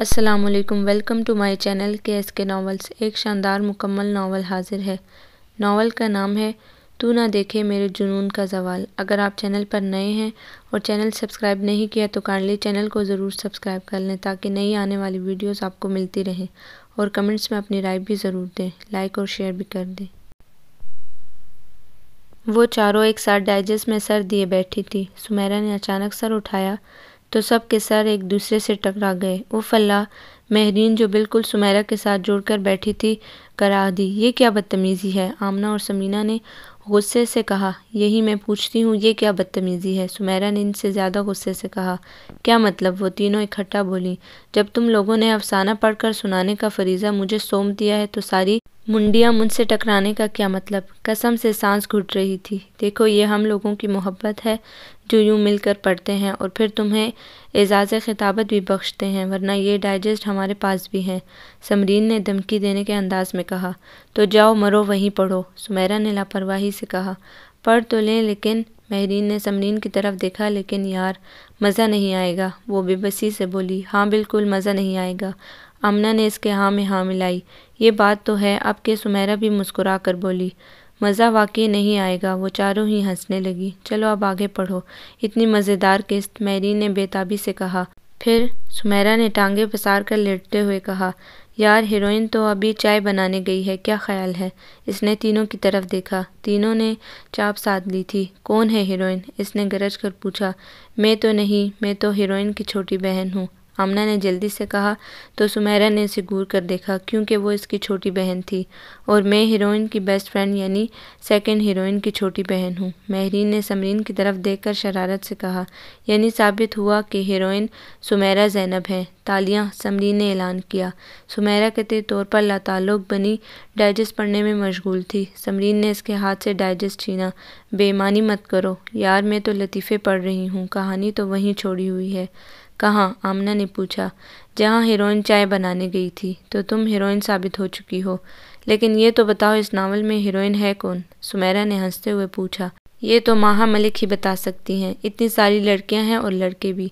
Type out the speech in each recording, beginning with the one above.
अस्सलाम वालेकुम welcome to my channel K S K novels एक शानदार मुकम्मल नावल हाजिर है नावल का नाम है तू ना देखे मेरे जुनून का जवाल अगर आप चैनल पर नए हैं और चैनल सब्सक्राइब नहीं किया तो काइंडली चैनल को ज़रूर सब्सक्राइब कर लें ताकि नई आने वाली वीडियोस आपको मिलती रहें और कमेंट्स में अपनी राय भी ज़रूर दें लाइक और शेयर भी कर दें वो चारों एक साथ डाइजेस्ट में सर दिए बैठी थी सुमेरा ने अचानक सर उठाया तो सब के सर एक दूसरे से टकरा गए वो फल्ला महरीन जो बिल्कुल सुमेरा के साथ जोड़कर बैठी थी करा दी ये क्या बदतमीज़ी है आमना और समीना ने गुस्से से कहा यही मैं पूछती हूँ ये क्या बदतमीज़ी है सुमेरा ने इनसे ज़्यादा गुस्से से कहा क्या मतलब वो तीनों इकट्ठा बोली जब तुम लोगों ने अफसाना पढ़कर सुनाने का फरीज़ा मुझे सौंप दिया है तो सारी मुंडियाँ मुझसे टकराने का क्या मतलब कसम से सांस घुट रही थी देखो ये हम लोगों की मोहब्बत है जो यूं मिलकर पढ़ते हैं और फिर तुम्हें एजाज़ खिताबत भी बख्शते हैं वरना ये डाइजेस्ट हमारे पास भी हैं समरीन ने धमकी देने के अंदाज में कहा तो जाओ मरो वहीं पढ़ो सुमेरा ने लापरवाही से कहा पढ़ तो लें लेकिन महरीन ने समरीन की तरफ देखा लेकिन यार मज़ा नहीं आएगा वो बेबसी से बोली हाँ बिल्कुल मज़ा नहीं आएगा अमना ने इसके हाँ में हाँ मिलाई ये बात तो है अब के सुमेरा भी मुस्कुरा कर बोली मज़ा वाकई नहीं आएगा वो चारों ही हंसने लगी चलो अब आगे पढ़ो इतनी मज़ेदार किस्त मैरी ने बेताबी से कहा फिर सुमेरा ने टांगे पसार कर लेटते हुए कहा यार हीरोइन तो अभी चाय बनाने गई है क्या ख्याल है इसने तीनों की तरफ देखा तीनों ने चाप साध ली थी कौन है हीरोइन इसने गरज कर पूछा मैं तो नहीं मैं तो हीरोइन की छोटी बहन हूँ आमना ने जल्दी से कहा तो सुमेरा ने उसे घूर कर देखा क्योंकि वो इसकी छोटी बहन थी और मैं हीरोइन की बेस्ट फ्रेंड यानी सेकंड हीरोइन की छोटी बहन हूँ महरीन ने समरीन की तरफ देखकर शरारत से कहा यानी साबित हुआ कि हीरोइन सुमेरा जैनब है तालियाँ समरीन ने ऐलान किया सुमेरा के तौर पर लातालुक बनी डाइजेस्ट पढ़ने में मशगूल थी समरीन ने इसके हाथ से डाइजेस्ट छीना बेईमानी मत करो यार मैं तो लतीफ़े पढ़ रही हूँ कहानी तो वहीं छोड़ी हुई है कहाँ आमना ने पूछा जहाँ हीरोइन चाय बनाने गई थी तो तुम हीरोइन साबित हो चुकी हो लेकिन ये तो बताओ इस नावल में हीरोइन है कौन सुमेरा ने हंसते हुए पूछा ये तो माहा मलिक ही बता सकती हैं इतनी सारी लड़कियां हैं और लड़के भी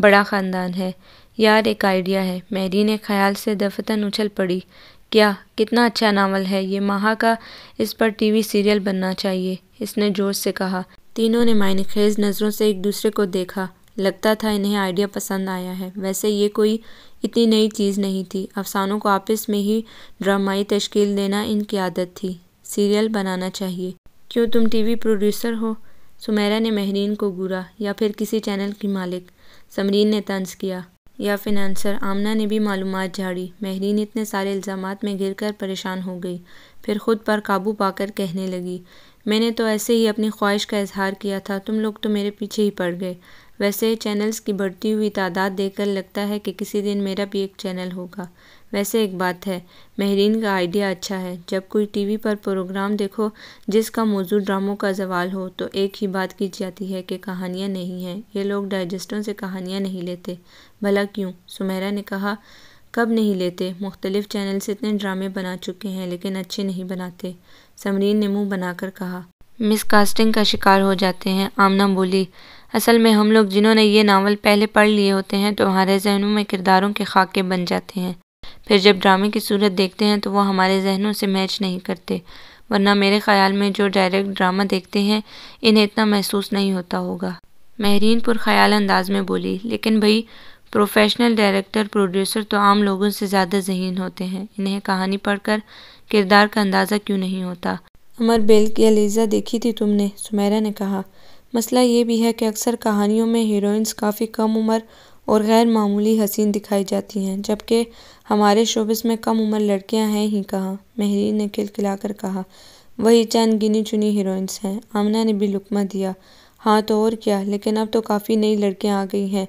बड़ा ख़ानदान है यार एक आइडिया है मैरी ने ख्याल से दफतन उछल पड़ी क्या कितना अच्छा नावल है ये माहा का इस पर टीवी सीरियल बनना चाहिए इसने जोश से कहा तीनों ने मायने खेज नज़रों से एक दूसरे को देखा लगता था इन्हें आइडिया पसंद आया है वैसे ये कोई इतनी नई चीज़ नहीं थी अफसानों को आपस में ही ड्रामाई तश्कील देना इनकी आदत थी सीरियल बनाना चाहिए क्यों तुम टीवी प्रोड्यूसर हो सुमेरा ने महरीन को घूरा या फिर किसी चैनल की मालिक समरीन ने तंज किया या फिनंसर आमना ने भी मालूम झाड़ी महरीन इतने सारे इल्ज़ाम में घिर कर परेशान हो गई फिर ख़ुद पर काबू पाकर कहने लगी मैंने तो ऐसे ही अपनी ख्वाहिश का इजहार किया था तुम लोग तो मेरे पीछे ही पड़ गए वैसे चैनल्स की बढ़ती हुई तादाद देखकर लगता है कि किसी दिन मेरा भी एक चैनल होगा वैसे एक बात है महरीन का आइडिया अच्छा है जब कोई टीवी पर प्रोग्राम देखो जिसका मौजू ड्रामों का जवाल हो तो एक ही बात की जाती है कि कहानियाँ नहीं हैं ये लोग डाइजेस्टों से कहानियाँ नहीं लेते भला क्यों सुमेरा ने कहा कब नहीं लेते मुख्तलिफ चैनल्स इतने ड्रामे बना चुके हैं लेकिन अच्छे नहीं बनाते समरीन ने मुंह बनाकर कहा मिसकास्टिंग का शिकार हो जाते हैं आमना बोली असल में हम लोग जिन्होंने ये नावल पहले पढ़ लिए होते हैं तो हमारे जहनों में किरदारों के खाके बन जाते हैं फिर जब ड्रामे की सूरत देखते हैं तो वो हमारे जहनों से मैच नहीं करते वरना मेरे ख्याल में जो डायरेक्ट ड्रामा देखते हैं इन्हें इतना महसूस नहीं होता होगा महरीन पुरख्याल ख्याल अंदाज में बोली लेकिन भाई प्रोफेशनल डायरेक्टर प्रोड्यूसर तो आम लोगों से ज़्यादा जहीन होते हैं इन्हें कहानी पढ़कर किरदार का अंदाज़ा क्यों नहीं होता अमर बेल की अलीज़ा देखी थी तुमने सुमेरा ने कहा मसला ये भी है कि अक्सर कहानियों में हीरोइंस काफ़ी कम उम्र और गैर मामूली हसीन दिखाई जाती हैं जबकि हमारे शोबिस में कम उम्र लड़कियां हैं ही कहाँ महरीन ने खिलखिलाकर कहा वही चंद गिनी चुनी हीरोइंस हैं आमना ने भी लुकमा दिया हाँ तो और क्या लेकिन अब तो काफ़ी नई लड़कियाँ आ गई हैं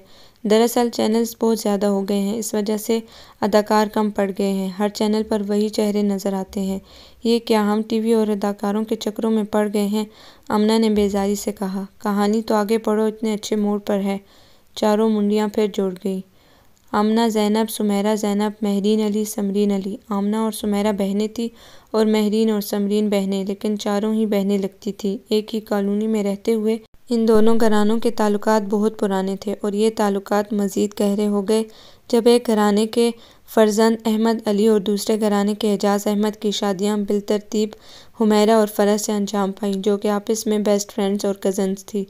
दरअसल चैनल्स बहुत ज़्यादा हो गए हैं इस वजह से अदाकार कम पड़ गए हैं हर चैनल पर वही चेहरे नज़र आते हैं ये क्या हम टीवी और अदाकारों के चक्रों में पड़ गए हैं अमना ने बेजारी से कहा कहानी तो आगे पढ़ो इतने अच्छे मोड़ पर है चारों मुंडियां फिर जुड़ गई आमना जैनब सुमेरा जैनब महरीन अली समरीन अली आमना और सुमेरा बहनें थी और महरीन और समरीन बहनें लेकिन चारों ही बहनें लगती थी एक ही कॉलोनी में रहते हुए इन दोनों घरानों के तालुक़ात बहुत पुराने थे और ये ताल्लुक मज़ीद गहरे हो गए जब एक घराने के फ़रज़ंद अहमद अली और दूसरे घराने के एजाज़ अहमद की शादियाँ बिलतरतीब हुमैरा और फ़रज़ से अंजाम पाईं जो कि आपस में बेस्ट फ्रेंड्स और कज़न्स थीं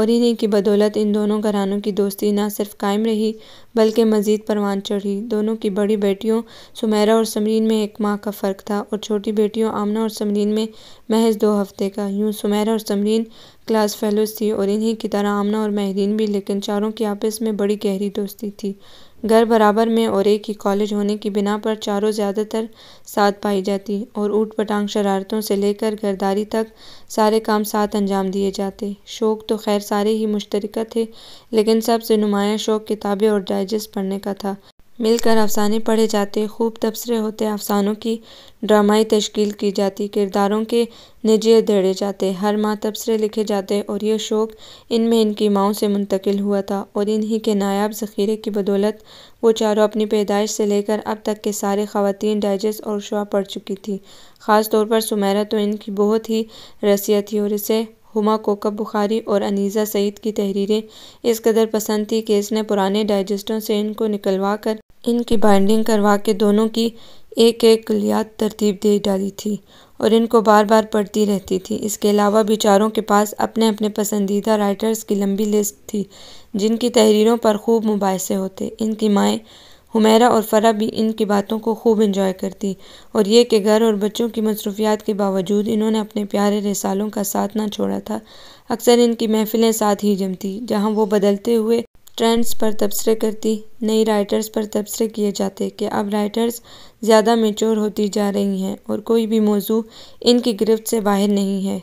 और इन्हीं की बदौलत इन दोनों घरानों की दोस्ती न सिर्फ कायम रही बल्कि मज़ीद परवान चढ़ी दोनों की बड़ी बेटियों सुमैरा और समरीन में एक माह का फ़र्क था और छोटी बेटियों आमना और समरीन में महज दो हफ्ते का यूँ सुमैरा और समरीन क्लास फेलोज थी और इन्हीं की तरह आमना और महरीन भी लेकिन चारों की आपस में बड़ी गहरी दोस्ती थी घर बराबर में और एक ही कॉलेज होने की बिना पर चारों ज़्यादातर साथ पाई जाती और ऊट पटांग शरारतों से लेकर घरदारी तक सारे काम साथ अंजाम दिए जाते शौक़ तो खैर सारे ही मुश्तरक थे लेकिन सबसे नुमायाँ शौक़ किताबें और डाइजेस्ट पढ़ने का था मिलकर अफ़साने पढ़े जाते खूब तबसरे होते अफ़सानों की ड्रामाई तश्कील की जाती किरदारों के निजे धड़े जाते हर माह तबसरे लिखे जाते और ये शौक़ इनमें इनकी माओं से मुंतकिल हुआ था और इन्हीं के नायाब ज़ख़ीरे की बदौलत वो चारों अपनी पैदाइश से लेकर अब तक के सारे खातन डाइजेस्ट और शुआ पढ़ चुकी थी ख़ास तौर पर सुमैरा तो इनकी बहुत ही रसीय थी और इसे हुमा कोकब बुखारी और अनीज़ा सईद की तहरीरें इस कदर पसंद थी कि इसने पुराने डाइजेस्टों से इनको निकलवा कर इनकी बाइंडिंग करवा के दोनों की एक एक कलियात तरतीब दे डाली थी और इनको बार बार पढ़ती रहती थी इसके अलावा बेचारों के पास अपने अपने पसंदीदा राइटर्स की लंबी लिस्ट थी जिनकी तहरीरों पर खूब मुबासे होते इनकी माएँ हुमैरा और फ़रा भी इनकी बातों को खूब इंजॉय करती और ये कि घर और बच्चों की मसरूफियात के बावजूद इन्होंने अपने प्यारे रिसालों का साथ ना छोड़ा था अक्सर इनकी महफ़िलें साथ ही जमती जहाँ वो बदलते हुए ट्रेंड्स पर तबसरे करती नई राइटर्स पर तबसरे किए जाते कि अब राइटर्स ज़्यादा मेचोर होती जा रही हैं और कोई भी मौजू इनकी गिरफ्त से बाहर नहीं है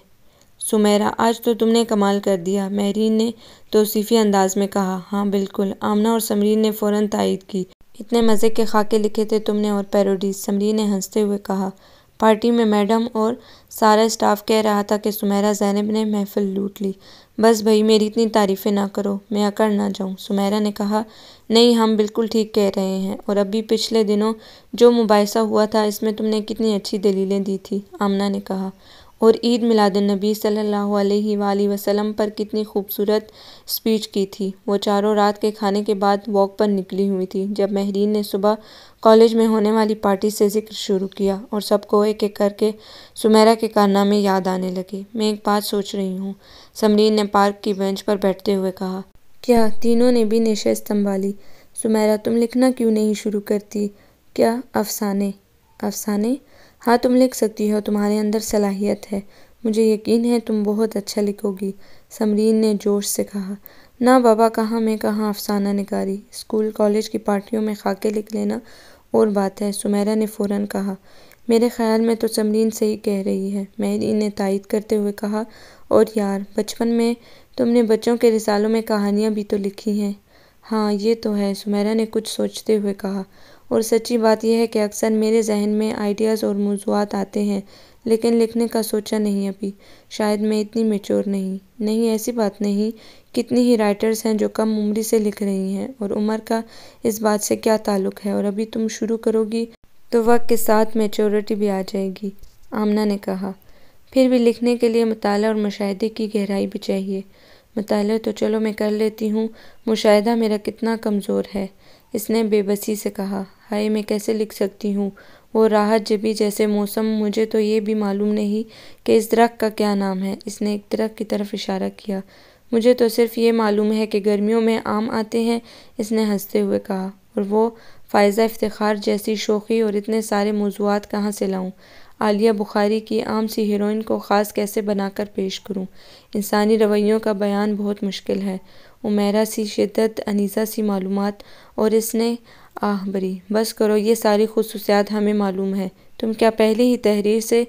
सुमेरा आज तो तुमने कमाल कर दिया महरीन ने तोसीफ़ी अंदाज में कहा हाँ बिल्कुल आमना और समरीन ने फ़ौरन तायद की इतने मज़े के खाके लिखे थे तुमने और पैरोडी समरीन ने हंसते हुए कहा पार्टी में मैडम और सारा स्टाफ कह रहा था कि सुमेरा जैनब ने महफिल लूट ली बस भाई मेरी इतनी तारीफ़ें ना करो मैं अकड़ ना जाऊं सुमेरा ने कहा नहीं हम बिल्कुल ठीक कह रहे हैं और अभी पिछले दिनों जो मुबासा हुआ था इसमें तुमने कितनी अच्छी दलीलें दी थी आमना ने कहा और ईद मिलादुलनबी सल्लल्लाहु अलैहि वसल्लम पर कितनी खूबसूरत स्पीच की थी वो चारों रात के खाने के बाद वॉक पर निकली हुई थी जब महरीन ने सुबह कॉलेज में होने वाली पार्टी से जिक्र शुरू किया और सबको एक एक करके सुमेरा के कारनामे याद आने लगे मैं एक बात सोच रही हूँ समरीन ने पार्क की बेंच पर बैठते हुए कहा क्या तीनों ने भी नशे संभाली सुमेरा तुम लिखना क्यों नहीं शुरू करती क्या अफसाने अफसाने हाँ तुम लिख सकती हो तुम्हारे अंदर सलाहियत है मुझे यकीन है तुम बहुत अच्छा लिखोगी समरीन ने जोश से कहा ना बाबा कहाँ मैं कहाँ अफसाना निकारी स्कूल कॉलेज की पार्टियों में खाके लिख लेना और बात है सुमेरा ने फ़ौरन कहा मेरे ख्याल में तो समरीन सही कह रही है मेहरी ने तायद करते हुए कहा और यार बचपन में तुमने बच्चों के रिसालों में कहानियाँ भी तो लिखी हैं हाँ ये तो है सुमेरा ने कुछ सोचते हुए कहा और सच्ची बात यह है कि अक्सर मेरे जहन में आइडियाज़ और मौजूद आते हैं लेकिन लिखने का सोचा नहीं अभी शायद मैं इतनी मेचोर नहीं नहीं ऐसी बात नहीं कितनी ही राइटर्स हैं जो कम उम्री से लिख रही हैं और उम्र का इस बात से क्या ताल्लुक़ है और अभी तुम शुरू करोगी तो वक्त के साथ मेचोरिटी भी आ जाएगी आमना ने कहा फिर भी लिखने के लिए मताल और मुशाहे की गहराई भी चाहिए मताल तो चलो मैं कर लेती हूँ मुशाह मेरा कितना कमज़ोर है इसने बेबसी से कहा हाय मैं कैसे लिख सकती हूँ वो राहत जबी जैसे मौसम मुझे तो ये भी मालूम नहीं कि इस दरख्त का क्या नाम है इसने एक दरख्त की तरफ इशारा किया मुझे तो सिर्फ ये मालूम है कि गर्मियों में आम आते हैं इसने हंसते हुए कहा और वो फ़ायज़ा इफ्तार जैसी शोखी और इतने सारे मौजूद कहाँ से लाऊँ आलिया बुखारी की आम सी हीरोइन को ख़ास कैसे बनाकर पेश करूं इंसानी रवैयों का बयान बहुत मुश्किल है उमेरा सी शिदत अनीसा सी मालूम और इसने आह बरी बस करो ये सारी खसूसियात हमें मालूम है तुम क्या पहले ही तहरीर से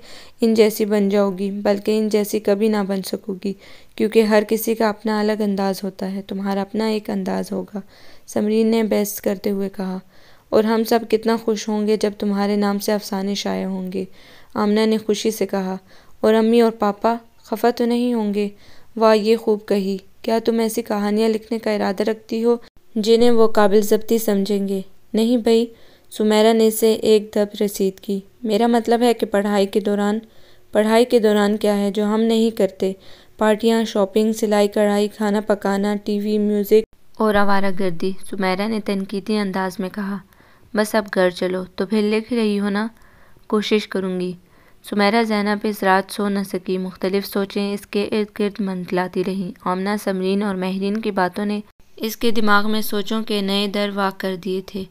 इन जैसी बन जाओगी बल्कि इन जैसी कभी ना बन सकोगी क्योंकि हर किसी का अपना अलग अंदाज़ होता है तुम्हारा अपना एक अंदाज़ होगा समरीन ने बहस करते हुए कहा और हम सब कितना खुश होंगे जब तुम्हारे नाम से अफसाने शाये होंगे आमना ने खुशी से कहा और अम्मी और पापा खफा तो नहीं होंगे वाह ये खूब कही क्या तुम ऐसी कहानियाँ लिखने का इरादा रखती हो जिन्हें वो काबिल जब्ती समझेंगे नहीं भाई सुमेरा ने इसे एक दब रसीद की मेरा मतलब है कि पढ़ाई के दौरान पढ़ाई के दौरान क्या है जो हम नहीं करते पार्टियाँ शॉपिंग सिलाई कढ़ाई खाना पकाना टीवी म्यूज़िक और आवारा गर्दी सुमेरा ने तनकीदी अंदाज में कहा बस अब घर चलो तो फिर लिख रही हो ना कोशिश करूँगी सुमेरा जैनब इस रात सो न सकी मुख्तलिफ सोचें इसके इर्द गिर्द मंडलाती रहीं आमना समरीन और महरीन की बातों ने इसके दिमाग में सोचों के नए दर वाक कर दिए थे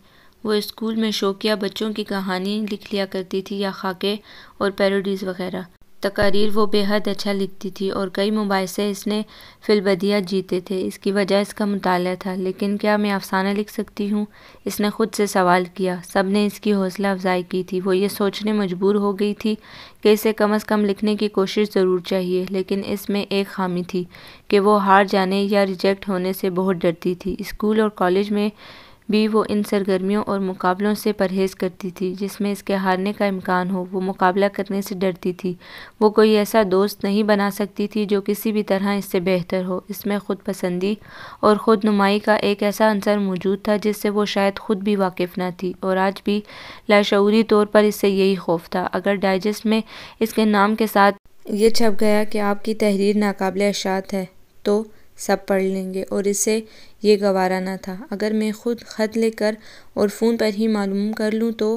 वो स्कूल में शौकिया बच्चों की कहानी लिख लिया करती थी या खाके और पैरोडीज़ वगैरह तकारीर वो बेहद अच्छा लिखती थी और कई मुबासे इसने फिलबदिया जीते थे इसकी वजह इसका मुताल था लेकिन क्या मैं अफसाना लिख सकती हूँ इसने ख़ुद से सवाल किया सब ने इसकी हौसला अफजाई की थी वो ये सोचने मजबूर हो गई थी कि इसे कम अज़ कम लिखने की कोशिश ज़रूर चाहिए लेकिन इसमें एक खामी थी कि वो हार जाने या रिजेक्ट होने से बहुत डरती थी स्कूल और कॉलेज में भी वो इन सरगर्मियों और मुकाबलों से परहेज़ करती थी जिसमें इसके हारने का इम्कान हो वो मुकाबला करने से डरती थी वो कोई ऐसा दोस्त नहीं बना सकती थी जो किसी भी तरह इससे बेहतर हो इसमें ख़ुद पसंदी और ख़ुद नुमाई का एक ऐसा अंसर मौजूद था जिससे वो शायद ख़ुद भी वाकिफ़ ना थी और आज भी लाशूरी तौर पर इससे यही खौफ था अगर डायजेस्ट में इसके नाम के साथ ये छप गया कि आपकी तहरीर नाकबले अशात है तो सब पढ़ लेंगे और इसे ये गवारा ना था अगर मैं खुद ख़त लेकर और फ़ोन पर ही मालूम कर लूँ तो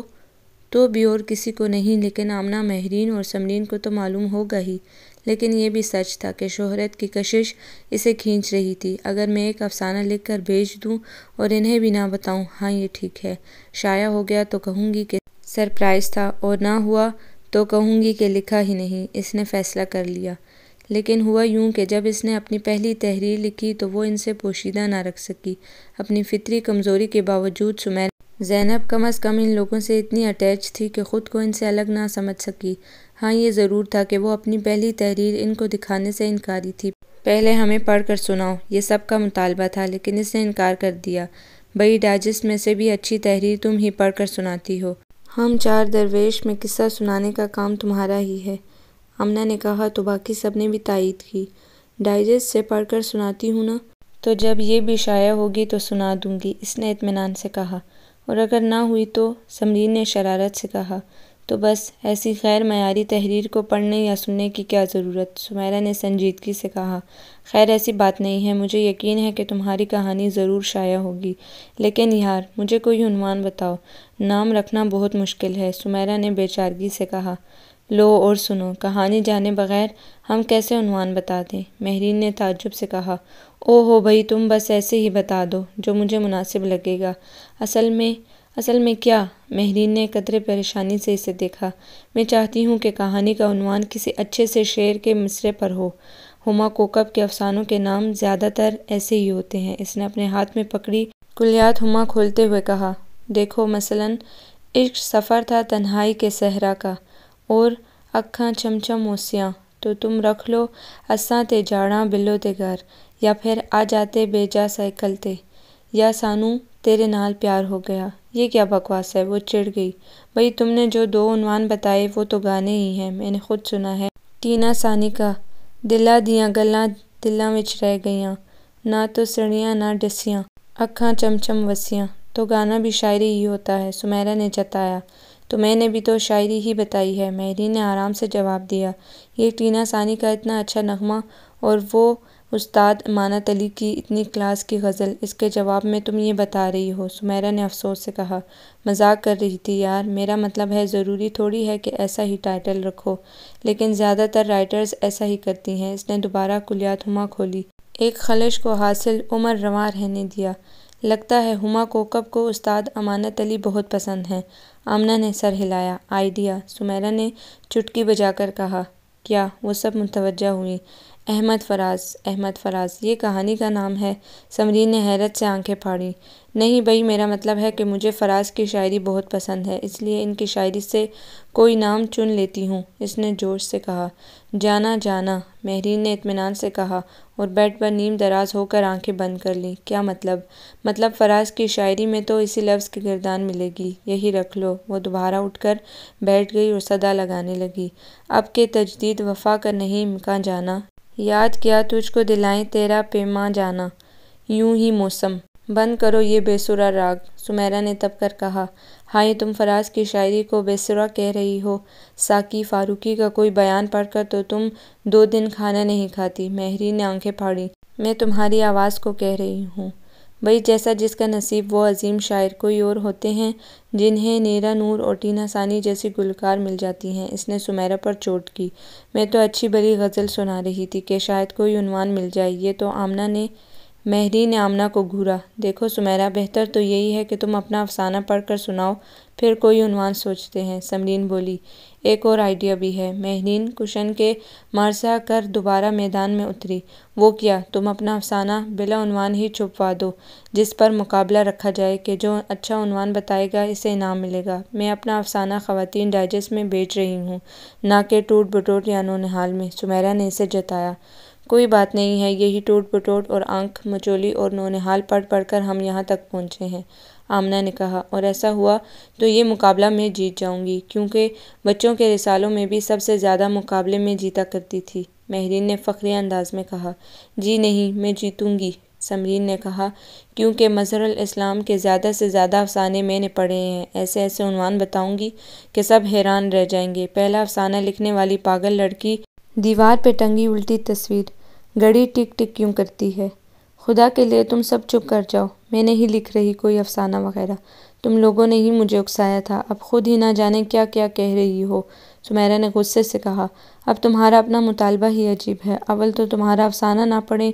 तो भी और किसी को नहीं लेकिन आमना महरीन और समरीन को तो मालूम होगा ही लेकिन ये भी सच था कि शोहरत की कशिश इसे खींच रही थी अगर मैं एक अफसाना लिख कर भेज दूँ और इन्हें भी ना बताऊँ हाँ ये ठीक है शाया हो गया तो कहूँगी कि सरप्राइज़ था और ना हुआ तो कहूँगी कि लिखा ही नहीं इसने फ़ैसला कर लिया लेकिन हुआ यूं कि जब इसने अपनी पहली तहरीर लिखी तो वो इनसे पोशीदा ना रख सकी अपनी फितरी कमज़ोरी के बावजूद सुमैर जैनब कम अज़ कम इन लोगों से इतनी अटैच थी कि ख़ुद को इनसे अलग ना समझ सकी हाँ ये ज़रूर था कि वो अपनी पहली तहरीर इनको दिखाने से इनकारी थी पहले हमें पढ़ कर सुनाओ ये सब का मुतालबा था लेकिन इसने इनकार कर दिया बई डाइजस्ट में से भी अच्छी तहरीर तुम ही पढ़ कर सुनाती हो हम चार दरवेश में किस्सा सुनाने का काम तुम्हारा ही है अमना ने कहा तो बाकी सब ने भी तायद की डाइजेस्ट से पढ़कर सुनाती हूँ ना तो जब ये भी शाया होगी तो सुना दूंगी इसने इतमान से कहा और अगर ना हुई तो समरीन ने शरारत से कहा तो बस ऐसी खैर मैारी तहरीर को पढ़ने या सुनने की क्या ज़रूरत सुमैरा ने संजीदगी से कहा खैर ऐसी बात नहीं है मुझे यकीन है कि तुम्हारी कहानी ज़रूर शाया होगी लेकिन यार मुझे कोई अनवान बताओ नाम रखना बहुत मुश्किल है सुमैरा ने बेचारगी से कहा लो और सुनो कहानी जाने बगैर हम कैसे उनवान बता दें महरीन ने ताजुब से कहा ओ हो भाई तुम बस ऐसे ही बता दो जो मुझे मुनासिब लगेगा असल में असल में क्या महरीन ने कतरे परेशानी से इसे देखा मैं चाहती हूँ कि कहानी का उन्वान किसी अच्छे से शेर के मिसरे पर हो हुमा कोकब के अफसानों के नाम ज़्यादातर ऐसे ही होते हैं इसने अपने हाथ में पकड़ी कुलियात हुमा खोलते हुए कहा देखो मसलन इश्क सफ़र था तन्हाई के सहरा का और अक्खां छमछम मूसियाँ तो तुम रख लो असां ते ਜਾਣਾ ਬਿੱਲੋ ਦੇ ਘਰ ਜਾਂ ਫਿਰ ਆ ਜਾਤੇ ਬੇਜਾ ਸਾਈਕਲ ਤੇ या सानू तेरे नाल प्यार हो गया ये क्या बकवास है वो चिढ़ गई भाई तुमने जो दो उनवान बताए वो तो गाने ही हैं मैंने खुद सुना है टीना सानी का ਦਿਲਾਂ ਦੀਆਂ ਗੱਲਾਂ ਦਿਲਾਂ ਵਿੱਚ ਰਹਿ ਗਈਆਂ ਨਾ ਤੋ ਸੜੀਆਂ ਨਾ ਡਸੀਆਂ ਅੱਖਾਂ ਚਮਚਮ ਵਸੀਆਂ तो गाना भी शायरी ही होता है सुमेरा ने जताया तो मैंने भी तो शायरी ही बताई है मेहरी ने आराम से जवाब दिया ये टीना सानी का इतना अच्छा नगमा और वो उस्ताद अमानत अली की इतनी क्लास की गज़ल इसके जवाब में तुम ये बता रही हो सुमेरा ने अफसोस से कहा मजाक कर रही थी यार मेरा मतलब है ज़रूरी थोड़ी है कि ऐसा ही टाइटल रखो लेकिन ज़्यादातर राइटर्स ऐसा ही करती हैं इसने दोबारा कुलियात हुमा खोली एक खलश को हासिल उमर रवा रहने दिया लगता है हुमा को कब को उस्ताद अमानत अली बहुत पसंद हैं आमना ने सर हिलाया आइडिया सुमैरा ने चुटकी बजाकर कहा क्या वो सब मुतवजा हुई अहमद फ़राज़ अहमद फ़राज़ ये कहानी का नाम है समरीन ने हैरत से आंखें फाड़ी नहीं भई मेरा मतलब है कि मुझे फ़राज़ की शायरी बहुत पसंद है इसलिए इनकी शायरी से कोई नाम चुन लेती हूँ इसने जोश से कहा जाना जाना महरीन ने इतमान से कहा और बेड पर नीम दराज होकर आंखें बंद कर लीं क्या मतलब मतलब फ़राज़ की शायरी में तो इसी लफ्ज़ की गिरदान मिलेगी यही रख लो वो दोबारा उठकर बैठ गई और सदा लगाने लगी अब के तजदीद वफा का नहीं इम्कान जाना याद किया तुझको दिलाएं तेरा पेमा जाना यूं ही मौसम बंद करो ये बेसुरा राग सुमेरा ने तब कर कहा हाय तुम फराज की शायरी को बेसुरा कह रही हो साकी फारूकी का कोई बयान पढ़कर तो तुम दो दिन खाना नहीं खाती महरी ने आंखें फाड़ी मैं तुम्हारी आवाज़ को कह रही हूँ भाई जैसा जिसका नसीब वो अजीम शायर कोई और होते हैं जिन्हें नेरा नूर और टीना सानी जैसी गुलकार मिल जाती हैं इसने सुमेरा पर चोट की मैं तो अच्छी बड़ी गज़ल सुना रही थी कि शायद कोई उनवान मिल जाए ये तो आमना ने महरी ने आमना को घूरा देखो सुमेरा बेहतर तो यही है कि तुम अपना अफसाना पढ़कर सुनाओ फिर कोई उनवान सोचते हैं समरीन बोली एक और आइडिया भी है महरीन कुशन के मारसा कर दोबारा मैदान में उतरी वो क्या तुम अपना अफसाना बिला उनवान ही छुपवा दो जिस पर मुकाबला रखा जाए कि जो अच्छा उनवान बताएगा इसे इनाम मिलेगा मैं अपना अफसाना ख़वातीन डाइजेस्ट में बेच रही हूँ ना कि टूट बटोट या नोनहाल में सुमेरा ने इसे जताया कोई बात नहीं है यही टूट पटोट और आंख मचोली और नौनिहाल पढ़ पढ़कर हम यहाँ तक पहुँचे हैं आमना ने कहा और ऐसा हुआ तो ये मुकाबला मैं जीत जाऊँगी क्योंकि बच्चों के रिसालों में भी सबसे ज़्यादा मुकाबले में जीता करती थी महरीन ने फ़खरी अंदाज में कहा जी नहीं मैं जीतूँगी समरीन ने कहा क्योंकि मजहर इस्लाम के ज़्यादा से ज़्यादा अफसाने मैंने पढ़े हैं ऐसे ऐसे उनवान बताऊँगी कि सब हैरान रह जाएंगे पहला अफसाना लिखने वाली पागल लड़की दीवार पर टंगी उल्टी तस्वीर घड़ी टिक टिक क्यों करती है खुदा के लिए तुम सब चुप कर जाओ मैं नहीं लिख रही कोई अफसाना वगैरह तुम लोगों ने ही मुझे उकसाया था अब खुद ही ना जाने क्या क्या कह रही हो सुमेरा ने गुस्से से कहा अब तुम्हारा अपना मुतालबा ही अजीब है अवल तो तुम्हारा अफसाना ना पढ़े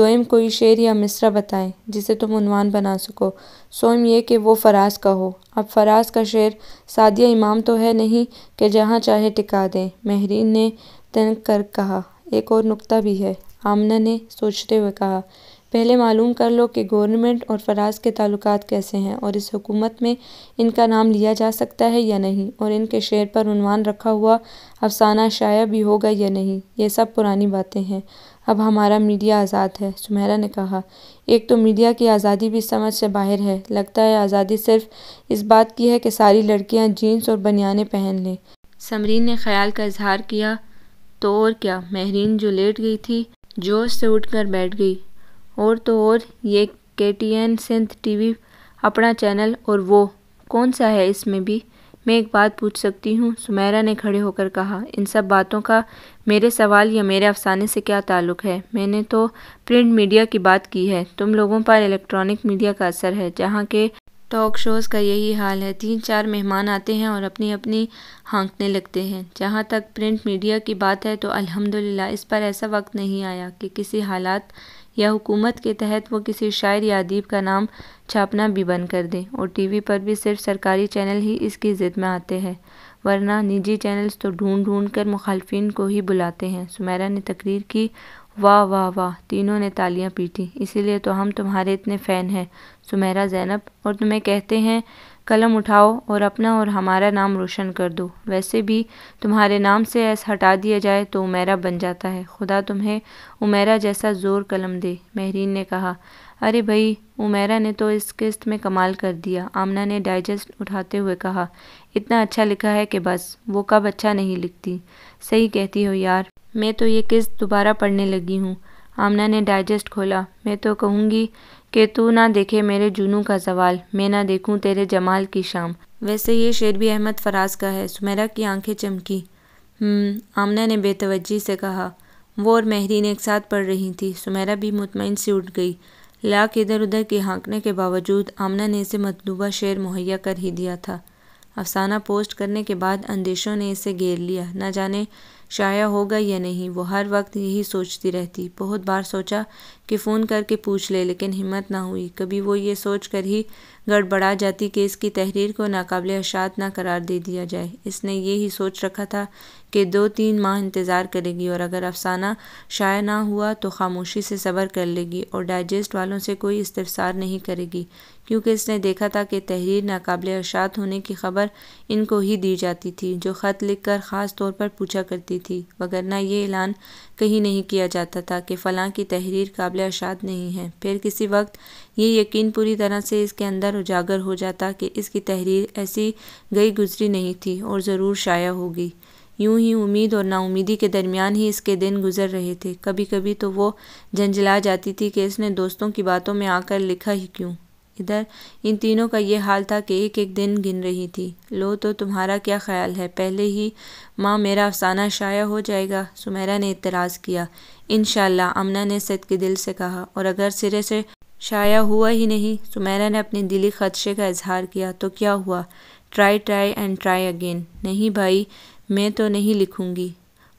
दोम कोई शेर या मिसरा बताएं जिसे तुम उनवान बना सको सोम ये कि वो फराज का हो अब फराज का शेर सादिया इमाम तो है नहीं कि जहाँ चाहे टिका दें महरीन ने तन कर कहा एक और नुकता भी है आमना ने सोचते हुए कहा पहले मालूम कर लो कि गवर्नमेंट और फराज के ताल्लुक कैसे हैं और इस हुकूमत में इनका नाम लिया जा सकता है या नहीं और इनके शेर पर उनवान रखा हुआ अफसाना शाया भी होगा या नहीं ये सब पुरानी बातें हैं अब हमारा मीडिया आज़ाद है सुमेरा ने कहा एक तो मीडिया की आज़ादी भी समझ से बाहर है लगता है आज़ादी सिर्फ इस बात की है कि सारी लड़कियाँ जीन्स और बनियाने पहन लें समरीन ने ख्याल का इजहार किया तो और क्या महरीन जो लेट गई थी जोश से उठकर बैठ गई और तो और ये K T N T V अपना चैनल और वो कौन सा है इसमें भी मैं एक बात पूछ सकती हूँ सुमेरा ने खड़े होकर कहा इन सब बातों का मेरे सवाल या मेरे अफसाने से क्या ताल्लुक़ है मैंने तो प्रिंट मीडिया की बात की है तुम लोगों पर इलेक्ट्रॉनिक मीडिया का असर है जहाँ के टॉक शोज़ का यही हाल है तीन चार मेहमान आते हैं और अपनी अपनी हाँकने लगते हैं जहाँ तक प्रिंट मीडिया की बात है तो अल्हम्दुलिल्लाह इस पर ऐसा वक्त नहीं आया कि किसी हालात या हुकूमत के तहत वो किसी शायर या अदीब का नाम छापना भी बंद कर दें और टीवी पर भी सिर्फ सरकारी चैनल ही इसकी ज़िद में आते हैं वरना निजी चैनल्स तो ढूंढ ढूंढ कर मुखालफन को ही बुलाते हैं सुमैरा ने तकरीर की वाह वाह वाह तीनों ने तालियां पीटी इसीलिए तो हम तुम्हारे इतने फ़ैन हैं सुमेरा जैनब और तुम्हें कहते हैं कलम उठाओ और अपना और हमारा नाम रोशन कर दो वैसे भी तुम्हारे नाम से ऐस हटा दिया जाए तो उमेरा बन जाता है खुदा तुम्हें उमेरा जैसा ज़ोर कलम दे महरीन ने कहा अरे भई उमेरा ने तो इस किस्त में कमाल कर दिया आमना ने डाइजेस्ट उठाते हुए कहा इतना अच्छा लिखा है कि बस वो कब अच्छा नहीं लिखती सही कहती हो यार मैं तो ये किस्त दोबारा पढ़ने लगी हूँ आमना ने डाइजेस्ट खोला मैं तो कहूँगी कि तू ना देखे मेरे जुनू का सवाल मैं ना देखूँ तेरे जमाल की शाम वैसे ये शेर भी अहमद फराज का है सुमेरा की आंखें चमकी हम्म, आमना ने बेतवजी से कहा वो और महरीन एक साथ पढ़ रही थी सुमेरा भी मुतमिन से उठ गई लाख इधर उधर के हाँकने के बावजूद आमना ने इसे मतलूबा शेर मुहैया कर ही दिया था अफसाना पोस्ट करने के बाद अंदेशों ने इसे घेर लिया न जाने शाया होगा या नहीं वो हर वक्त यही सोचती रहती बहुत बार सोचा कि फ़ोन करके पूछ ले लेकिन हिम्मत ना हुई कभी वो ये सोच कर ही गड़बड़ा जाती कि इसकी तहरीर को नाकबले अशात ना करार दे दिया जाए इसने ये ही सोच रखा था के दो तीन माह इंतज़ार करेगी और अगर अफसाना शाया ना हुआ तो खामोशी से सब्र कर लेगी और डाइजेस्ट वालों से कोई इस्तफसार नहीं करेगी क्योंकि इसने देखा था कि तहरीर नाकबिल अशात होने की खबर इनको ही दी जाती थी जो ख़त लिख कर ख़ास तौर पर पूछा करती थी वगरना ये ऐलान कहीं नहीं किया जाता था कि फ़लाँ की तहरीर काबिल अशात नहीं है फिर किसी वक्त ये यकीन पूरी तरह से इसके अंदर उजागर हो जाता कि इसकी तहरीर ऐसी गई गुजरी नहीं थी और ज़रूर शाया होगी यूं ही उम्मीद और नाउमीदी के दरमियान ही इसके दिन गुजर रहे थे कभी कभी तो वो झंझला जाती थी कि इसने दोस्तों की बातों में आकर लिखा ही क्यों इधर इन तीनों का ये हाल था कि एक एक दिन गिन रही थी लो तो तुम्हारा क्या ख्याल है पहले ही माँ मेरा अफसाना शाया हो जाएगा सुमेरा ने इतराज़ किया इन अमना ने सद के दिल से कहा और अगर सिरे से शाया हुआ ही नहीं सुमेरा ने अपने दिली खदशे का इजहार किया तो क्या हुआ try try and try again नहीं भाई मैं तो नहीं लिखूँगी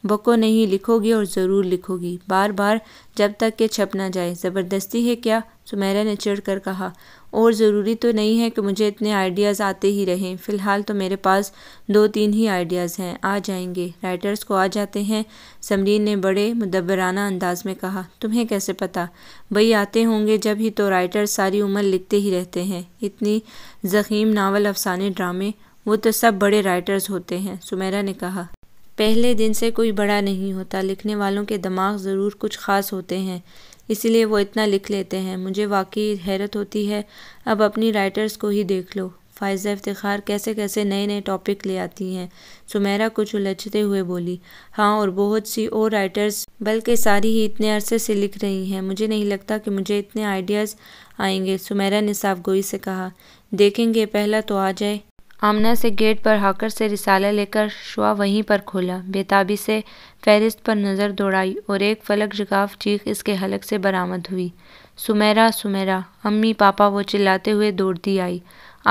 बको नहीं लिखोगी और ज़रूर लिखोगी बार बार जब तक के छप ना जाए ज़बरदस्ती है क्या सुमेरा ने चिड़ कर कहा और ज़रूरी तो नहीं है कि मुझे इतने आइडियाज़ आते ही रहें फ़िलहाल तो मेरे पास दो तीन ही आइडियाज़ हैं आ जाएंगे राइटर्स को आ जाते हैं समरीन ने बड़े मुदबराना अंदाज में कहा तुम्हें कैसे पता भई आते होंगे जब ही तो राइटर्स सारी उम्र लिखते ही रहते हैं इतनी ज़खीम नावल अफसाने ड्रामे वो तो सब बड़े राइटर्स होते हैं सुमेरा ने कहा पहले दिन से कोई बड़ा नहीं होता लिखने वालों के दिमाग ज़रूर कुछ ख़ास होते हैं इसीलिए वो इतना लिख लेते हैं मुझे वाकई हैरत होती है अब अपनी राइटर्स को ही देख लो फायजा इफ्तार कैसे कैसे नए नए टॉपिक ले आती हैं सुमेरा कुछ उलझते हुए बोली हाँ और बहुत सी और राइटर्स बल्कि सारी ही इतने अरसे से लिख रही हैं मुझे नहीं लगता कि मुझे इतने आइडियाज़ आएंगे सुमेरा ने साफ गोई से कहा देखेंगे पहला तो आ जाए आमना से गेट पर हाकर से रिसाला लेकर शुआ वहीं पर खोला बेताबी से फहरिस्त पर नज़र दौड़ाई और एक फलक जगाफ चीख इसके हलक से बरामद हुई सुमेरा सुमेरा अम्मी पापा वो चिल्लाते हुए दौड़ती आई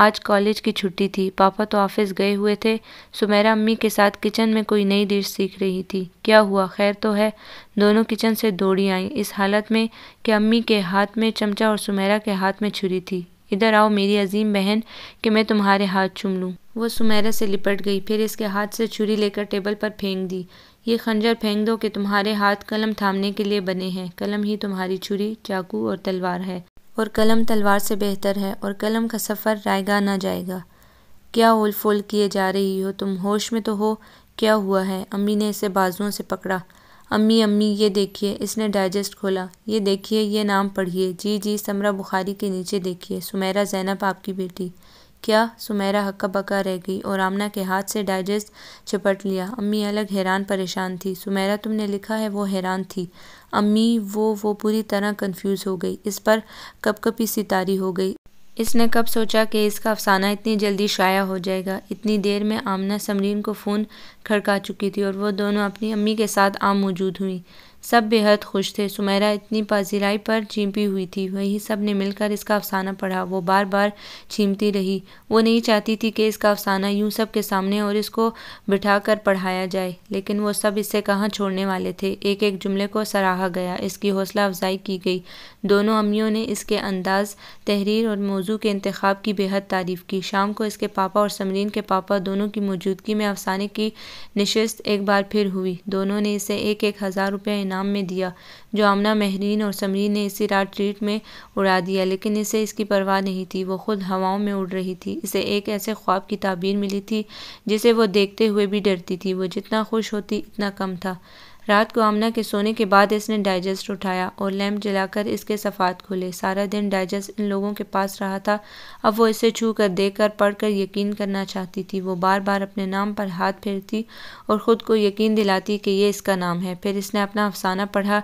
आज कॉलेज की छुट्टी थी पापा तो ऑफिस गए हुए थे सुमेरा अम्मी के साथ किचन में कोई नई डिश सीख रही थी क्या हुआ खैर तो है दोनों किचन से दौड़ी आई इस हालत में कि अम्मी के हाथ में चमचा और सुमेरा के हाथ में छुरी थी इधर आओ मेरी अजीम बहन कि मैं तुम्हारे हाथ चूम लूँ वो सुमेरा से लिपट गई फिर इसके हाथ से छुरी लेकर टेबल पर फेंक दी ये खंजर फेंक दो कि तुम्हारे हाथ कलम थामने के लिए बने हैं कलम ही तुम्हारी छुरी चाकू और तलवार है और कलम तलवार से बेहतर है और कलम का सफ़र रायगा ना जाएगा क्या फोल किए जा रही हो तुम होश में तो हो क्या हुआ है अम्मी ने इसे बाजुओं से पकड़ा अम्मी अम्मी ये देखिए इसने डाइजेस्ट खोला ये देखिए ये नाम पढ़िए जी जी समरा बुखारी के नीचे देखिए सुमेरा जैनब आपकी बेटी क्या सुमेरा हक्का बक्का रह गई और आमना के हाथ से डाइजेस्ट चपट लिया अम्मी अलग हैरान परेशान थी सुमेरा तुमने लिखा है वो हैरान थी अम्मी वो वो पूरी तरह कंफ्यूज हो गई इस पर कपकपी सितारी हो गई इसने कब सोचा कि इसका अफसाना इतनी जल्दी शाया हो जाएगा इतनी देर में आमना समरीन को फ़ोन खड़का चुकी थी और वह दोनों अपनी अम्मी के साथ आम मौजूद हुई सब बेहद खुश थे सुमेरा इतनी पजीराई पर चिंपी हुई थी वहीं सब ने मिलकर इसका अफसाना पढ़ा वो बार बार छीमती रही वो नहीं चाहती थी कि इसका अफसाना यूं सब के सामने और इसको बिठा कर पढ़ाया जाए लेकिन वो सब इसे कहाँ छोड़ने वाले थे एक एक जुमले को सराहा गया इसकी हौसला अफजाई की गई दोनों अम्मियों ने इसके अंदाज तहरीर और मौजू के इंतखब की बेहद तारीफ़ की शाम को इसके पापा और समरीन के पापा दोनों की मौजूदगी में अफसाने की नशस्त एक बार फिर हुई दोनों ने इसे एक एक हज़ार रुपये इनाम में दिया जो आमना महरीन और समरीन ने इसी रात ट्रीट में उड़ा दिया लेकिन इसे इसकी परवाह नहीं थी वो खुद हवाओं में उड़ रही थी इसे एक ऐसे ख्वाब की ताबीर मिली थी जिसे वो देखते हुए भी डरती थी वो जितना खुश होती इतना कम था रात को आमना के सोने के बाद इसने डाइजेस्ट उठाया और लैम्प जलाकर इसके सफ़ात खोले सारा दिन डाइजेस्ट इन लोगों के पास रहा था अब वो इसे छू कर देख कर पढ़ कर यकीन करना चाहती थी वो बार बार अपने नाम पर हाथ फेरती और ख़ुद को यकीन दिलाती कि ये इसका नाम है फिर इसने अपना अफसाना पढ़ा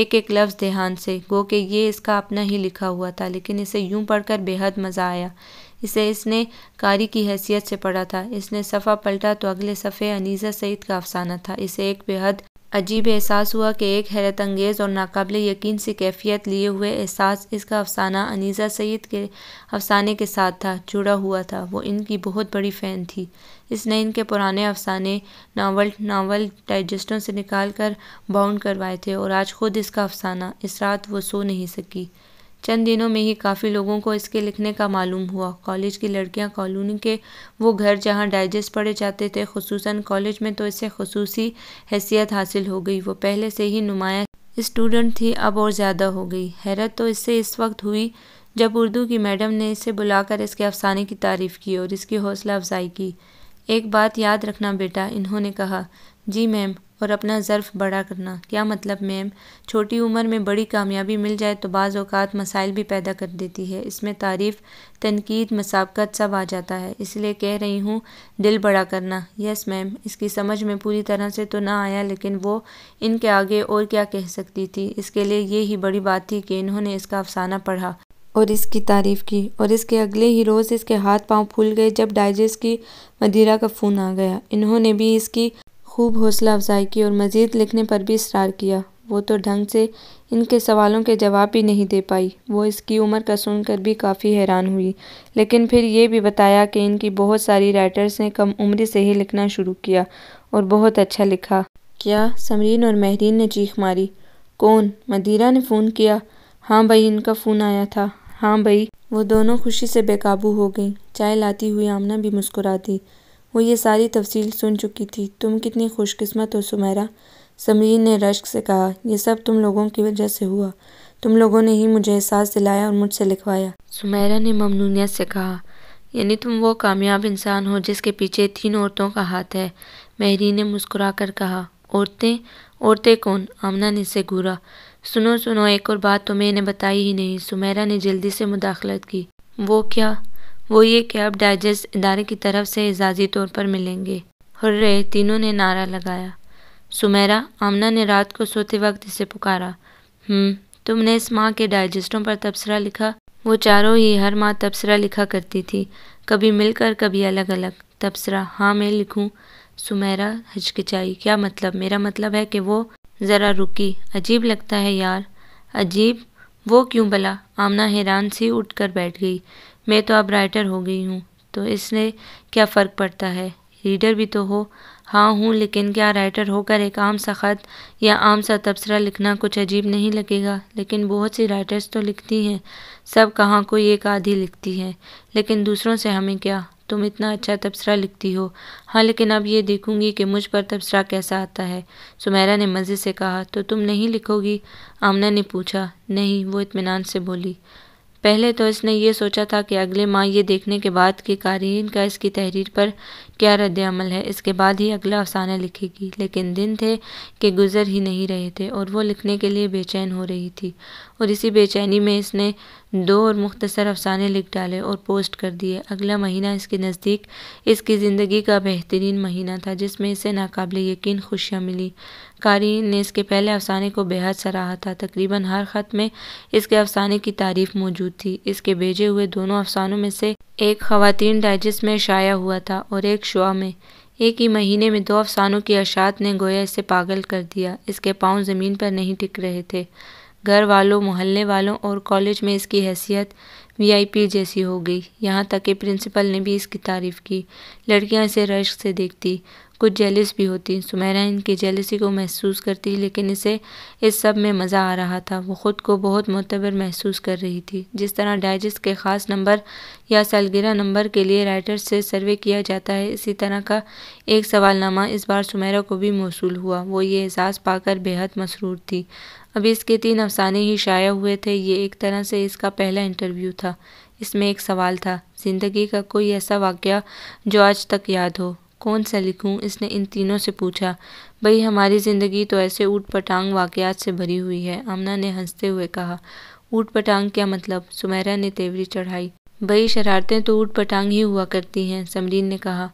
एक एक लफ्ज़ देहान से गो कि ये इसका अपना ही लिखा हुआ था लेकिन इसे पढ़ कर बेहद मज़ा आया इसे इसने कारी की हैसियत से पढ़ा था इसने सफ़ा पलटा तो अगले सफ़े अनीज़ा सईद का अफसाना था इसे एक बेहद अजीब एहसास हुआ कि एक हैरत अंगेज़ और नाकबिल यकीन सी कैफियत लिए हुए एहसास इसका अफसाना अनीसा सईद के अफसाने के साथ था जुड़ा हुआ था वो इनकी बहुत बड़ी फ़ैन थी इसने इनके पुराने अफसाने नावल नावल डाइजेस्टों से निकाल कर बाउंड करवाए थे और आज ख़ुद इसका अफसाना इस रात वो सो नहीं सकी चंद दिनों में ही काफ़ी लोगों को इसके लिखने का मालूम हुआ कॉलेज की लड़कियां कॉलोनी के वो घर जहां डाइजेस्ट पढ़े जाते थे खसूस कॉलेज में तो इससे खसूसी हैसियत हासिल हो गई वो पहले से ही नुमाया स्टूडेंट थी अब और ज़्यादा हो गई हैरत तो इससे इस वक्त हुई जब उर्दू की मैडम ने इसे बुलाकर इसके अफसाने की तारीफ़ की और इसकी हौसला अफजाई की एक बात याद रखना बेटा इन्होंने कहा जी मैम और अपना ज़र्फ़ बड़ा करना क्या मतलब मैम छोटी उम्र में बड़ी कामयाबी मिल जाए तो बाज़ अवकात मसाइल भी पैदा कर देती है इसमें तारीफ़ तनकीद मसाबकत सब आ जाता है इसलिए कह रही हूँ दिल बड़ा करना यस मैम इसकी समझ में पूरी तरह से तो ना आया लेकिन वो इनके आगे और क्या कह सकती थी इसके लिए ये ही बड़ी बात थी कि इन्होंने इसका अफसाना पढ़ा और इसकी तारीफ़ की और इसके अगले ही रोज़ इसके हाथ पांव फूल गए जब डाइजेस्ट की मदिरा का फ़ोन आ गया इन्होंने भी इसकी खूब हौसला अफजाई की और मज़ीद लिखने पर भी इसरार किया वो तो ढंग से इनके सवालों के जवाब भी नहीं दे पाई वो इसकी उम्र का सुनकर भी काफ़ी हैरान हुई लेकिन फिर ये भी बताया कि इनकी बहुत सारी राइटर्स ने कम उम्र से ही लिखना शुरू किया और बहुत अच्छा लिखा क्या समरीन और महरीन ने चीख मारी कौन मदीरा ने फ़ोन किया हाँ भाई इनका फ़ोन आया था हाँ भाई वो दोनों खुशी से बेकाबू हो गई चाय लाती हुई आमना भी मुस्कुरा दी वो ये सारी तफसील सुन चुकी थी तुम कितनी खुशकिस्मत हो सुमेरा समरीन ने रश्क से कहा यह सब तुम लोगों की वजह से हुआ तुम लोगों ने ही मुझे एहसास दिलाया और मुझसे लिखवाया सुमेरा ने ममनूनियत से कहा यानी तुम वो कामयाब इंसान हो जिसके पीछे तीन औरतों का हाथ है महरी ने मुस्कुरा कर कहा औरतें औरतें कौन आमना ने इसे घूरा सुनो सुनो एक और बात तो मैंने बताई ही नहीं सुमेरा ने जल्दी से मुदाखलत की वो क्या वो ये कि अब डाइजेस्ट इदारे की तरफ से एजाजी तौर पर मिलेंगे हुर्रे तीनों ने नारा लगाया सुमेरा आमना ने रात को सोते वक्त इसे पुकारा हम्म, तुमने इस माह के डाइजेस्टों पर तबसरा लिखा वो चारों ही हर माह तबसरा लिखा करती थी कभी मिलकर कभी अलग अलग तबसरा हाँ मैं लिखूं सुमेरा हिचकिचाई क्या मतलब मेरा मतलब है कि वो ज़रा रुकी अजीब लगता है यार अजीब वो क्यों भला आमना हैरान सी उठ कर बैठ गई मैं तो अब राइटर हो गई हूँ तो इसने क्या फ़र्क पड़ता है रीडर भी तो हो हाँ हूँ लेकिन क्या राइटर होकर एक आम सा ख़त या आम सा तबसरा लिखना कुछ अजीब नहीं लगेगा लेकिन बहुत सी राइटर्स तो लिखती हैं सब कहाँ कोई एक आधी लिखती है लेकिन दूसरों से हमें क्या तुम इतना अच्छा तबसरा लिखती हो हाँ लेकिन अब ये देखूंगी कि मुझ पर तबसरा कैसा आता है सुमेरा ने मज़े से कहा तो तुम नहीं लिखोगी आमना ने पूछा नहीं वो इतमान से बोली पहले तो इसने ये सोचा था कि अगले माह ये देखने के बाद कि कारीन का इसकी तहरीर पर क्या रद्दमल है इसके बाद ही अगला अफसाना लिखेगी लेकिन दिन थे कि गुज़र ही नहीं रहे थे और वो लिखने के लिए बेचैन हो रही थी और इसी बेचैनी में इसने दो और मुख्तसर अफसाने लिख डाले और पोस्ट कर दिए अगला महीना इसके नज़दीक इसकी ज़िंदगी का बेहतरीन महीना था जिसमें इसे नाकबिल यकीन खुशियाँ मिली कारीन ने इसके पहले अफसाने को बेहद सराहा था तकरीबन हर ख़त में इसके अफसाने की तारीफ मौजूद थी इसके भेजे हुए दोनों अफसानों में से एक ख़वातीन डाइजस्ट में शाया हुआ था और एक शुआ में एक ही महीने में दो अफसानों की अशात ने गोया इसे पागल कर दिया इसके पाँव ज़मीन पर नहीं टिक रहे थे घर वालों मोहल्ले वालों और कॉलेज में इसकी हैसियत वीआईपी जैसी हो गई यहाँ तक कि प्रिंसिपल ने भी इसकी तारीफ़ की लड़कियाँ इसे रश्क से देखती कुछ जेलिस भी होती सुमेरा इनकी जेलिसी को महसूस करती लेकिन इसे इस सब में मज़ा आ रहा था वो ख़ुद को बहुत मोतबर महसूस कर रही थी जिस तरह डाइजेस्ट के ख़ास नंबर या सालगिरह नंबर के लिए राइटर्स से सर्वे किया जाता है इसी तरह का एक सवालनामा इस बार सुमेरा को भी मौसू हुआ वो ये एहसास पाकर बेहद मसरूर थी अभी इसके तीन अफसाने ही शाया हुए थे ये एक तरह से इसका पहला इंटरव्यू था इसमें एक सवाल था ज़िंदगी का कोई ऐसा वाक़ जो आज तक याद हो कौन सा लिखूं इसने इन तीनों से पूछा भई हमारी ज़िंदगी तो ऐसे ऊट पटांग वाक़ात से भरी हुई है आमना ने हंसते हुए कहा ऊट पटांग क्या मतलब सुमेरा ने तेवरी चढ़ाई भई शरारतें तो ऊट पटांग ही हुआ करती हैं समरीन ने कहा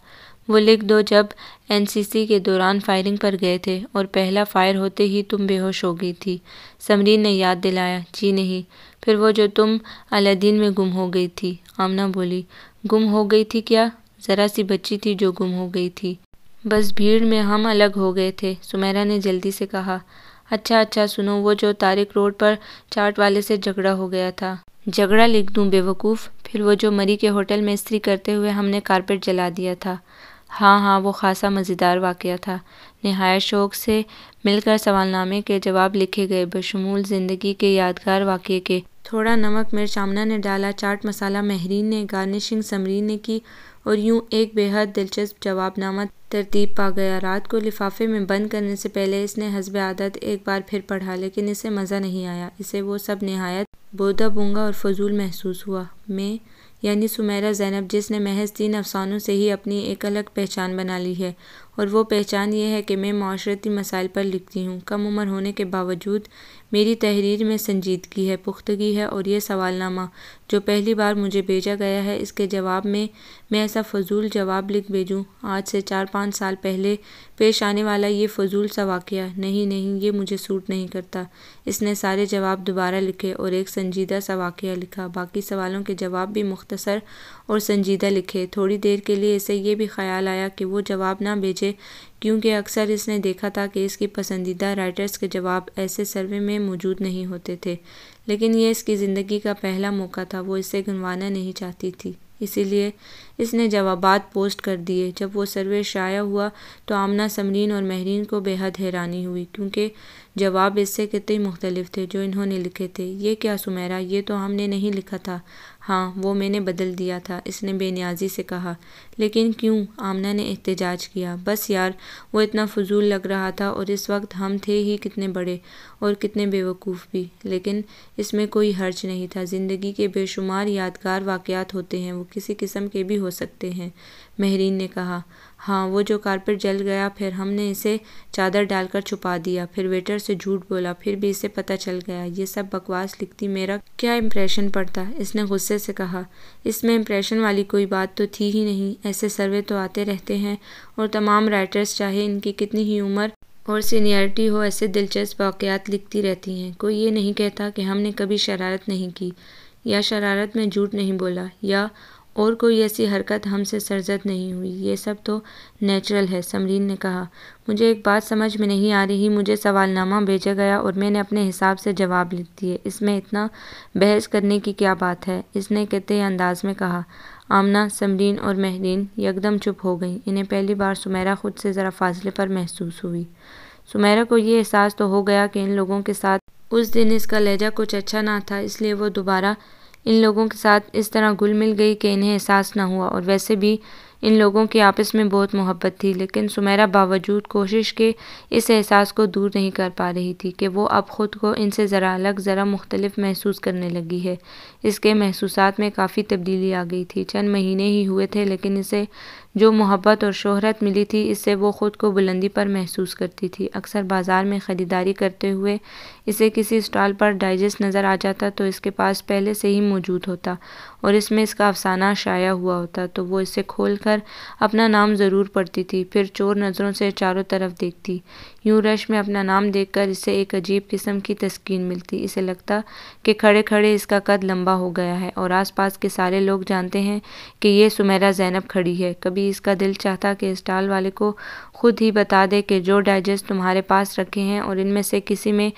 वो लिख दो जब एनसीसी के दौरान फायरिंग पर गए थे और पहला फायर होते ही तुम बेहोश हो गई थी समरीन ने याद दिलाया जी नहीं फिर वो जो तुम अलादीन में गुम हो गई थी आमना बोली गुम हो गई थी क्या ज़रा सी बच्ची थी जो गुम हो गई थी बस भीड़ में हम अलग हो गए थे सुमेरा ने जल्दी से कहा अच्छा अच्छा सुनो वो जो तारिक रोड पर चाट वाले से झगड़ा हो गया था झगड़ा लिख दूँ बेवकूफ़ फिर वो जो मरी के होटल में इस्त्री करते हुए हमने कारपेट जला दिया था हाँ हाँ वो खासा मज़ेदार वाक़ था नहायत शौक़ से मिलकर सवालनामे के जवाब लिखे गए बशमूल ज़िंदगी के यादगार वाक़े के थोड़ा नमक मिर्च आमना ने डाला चाट मसाला महरीन ने गार्निशिंग समरीन ने की और यूं एक बेहद दिलचस्प जवाबनामा तरतीब पा गया रात को लिफाफे में बंद करने से पहले इसने हसब आदत एक बार फिर पढ़ा लेकिन इसे मज़ा नहीं आया इसे वो सब नहायत बोधा बूंगा और फजूल महसूस हुआ मैं यानी सुमैरा ज़ैनब जिसने महज तीन अफसानों से ही अपनी एक अलग पहचान बना ली है और वो पहचान ये है कि मैं माशरती मसाइल पर लिखती हूँ कम उम्र होने के बावजूद मेरी तहरीर में संजीदगी है पुख्तगी है और यह सवालनामा जो पहली बार मुझे भेजा गया है इसके जवाब में मैं ऐसा फजूल जवाब लिख भेजूँ आज से चार पाँच साल पहले पेश आने वाला ये फजूल सा वाक़ नहीं नहीं ये मुझे सूट नहीं करता इसने सारे जवाब दोबारा लिखे और एक संजीदा सा वाक़ लिखा बाकी सवालों के जवाब भी मुख्तसर और संजीदा लिखे थोड़ी देर के लिए इसे ये भी ख्याल आया कि वो जवाब ना भेजे क्योंकि अक्सर इसने देखा था कि इसकी पसंदीदा राइटर्स के जवाब ऐसे सर्वे में मौजूद नहीं होते थे लेकिन यह इसकी ज़िंदगी का पहला मौका था वो इसे गुनवाना नहीं चाहती थी इसीलिए इसने जवाबात पोस्ट कर दिए जब वो सर्वे शाया हुआ तो आमना समरीन और महरीन को बेहद हैरानी हुई क्योंकि जवाब इससे कितने मुख्तलिफ थे जो इन्होंने लिखे थे ये क्या सुमेरा ये तो हमने नहीं लिखा था हाँ वो मैंने बदल दिया था इसने बेनियाजी से कहा लेकिन क्यों आमना ने एहतजाज किया बस यार वो इतना फजूल लग रहा था और इस वक्त हम थे ही कितने बड़े और कितने बेवकूफ़ भी लेकिन इसमें कोई हर्ज नहीं था ज़िंदगी के बेशुमार यादगार वाक़ होते हैं वो किसी किस्म के भी हो सकते हैं महरीन ने कहा। हाँ, वो जो कारपेट जल गया फिर हमने इसे चादर डालकर छुपा दिया। फिर वेटर से झूठ बोला। फिर भी इसे पता चल गया। ये सब बकवास लिखती मेरा क्या इम्प्रेशन पड़ता? इसने गुस्से से कहा। इसमें इम्प्रेशन वाली कोई बात तो थी ही नहीं। ऐसे सर्वे तो आते रहते हैं और तमाम राइटर्स चाहे इनकी कितनी ही उम्र और सीनियरिटी हो ऐसे दिलचस्प वाक़ात लिखती रहती हैं। कोई ये नहीं कहता कि हमने कभी शरारत नहीं की या शरारत में झूठ नहीं बोला या और कोई ऐसी हरकत हमसे सरजद नहीं हुई ये सब तो नेचुरल है समरीन ने कहा मुझे एक बात समझ में नहीं आ रही मुझे सवालनामा भेजा गया और मैंने अपने हिसाब से जवाब लिख दिए इसमें इतना बहस करने की क्या बात है इसने कहते अंदाज में कहा आमना समरीन और महरीन यकदम चुप हो गई इन्हें पहली बार सुमेरा खुद से ज़रा फासले पर महसूस हुई सुमेरा को ये एहसास तो हो गया कि इन लोगों के साथ उस दिन इसका लहजा कुछ अच्छा ना था इसलिए वो दोबारा इन लोगों के साथ इस तरह घुल मिल गई कि इन्हें एहसास ना हुआ और वैसे भी इन लोगों की आपस में बहुत मोहब्बत थी लेकिन सुमेरा बावजूद कोशिश के इस एहसास को दूर नहीं कर पा रही थी कि वो अब ख़ुद को इनसे ज़रा अलग ज़रा मुख्तलिफ महसूस करने लगी है इसके महसूसात में काफ़ी तब्दीली आ गई थी चंद महीने ही हुए थे लेकिन इसे जो मोहब्बत और शोहरत मिली थी इससे वो ख़ुद को बुलंदी पर महसूस करती थी अक्सर बाज़ार में ख़रीदारी करते हुए इसे किसी स्टॉल पर डाइजेस्ट नज़र आ जाता तो इसके पास पहले से ही मौजूद होता और इसमें इसका अफसाना शाया हुआ होता तो वो इसे खोल कर अपना नाम ज़रूर पढ़ती थी फिर चोर नज़रों से चारों तरफ देखती यूं रश में अपना नाम देखकर इसे एक अजीब किस्म की तस्कीन मिलती इसे लगता कि खड़े खड़े इसका कद लंबा हो गया है और आसपास के सारे लोग जानते हैं कि यह सुमेरा जैनब खड़ी है कभी इसका दिल चाहता कि स्टाल वाले को खुद ही बता दे कि जो डाइजेस्ट तुम्हारे पास रखे हैं और इनमें से किसी में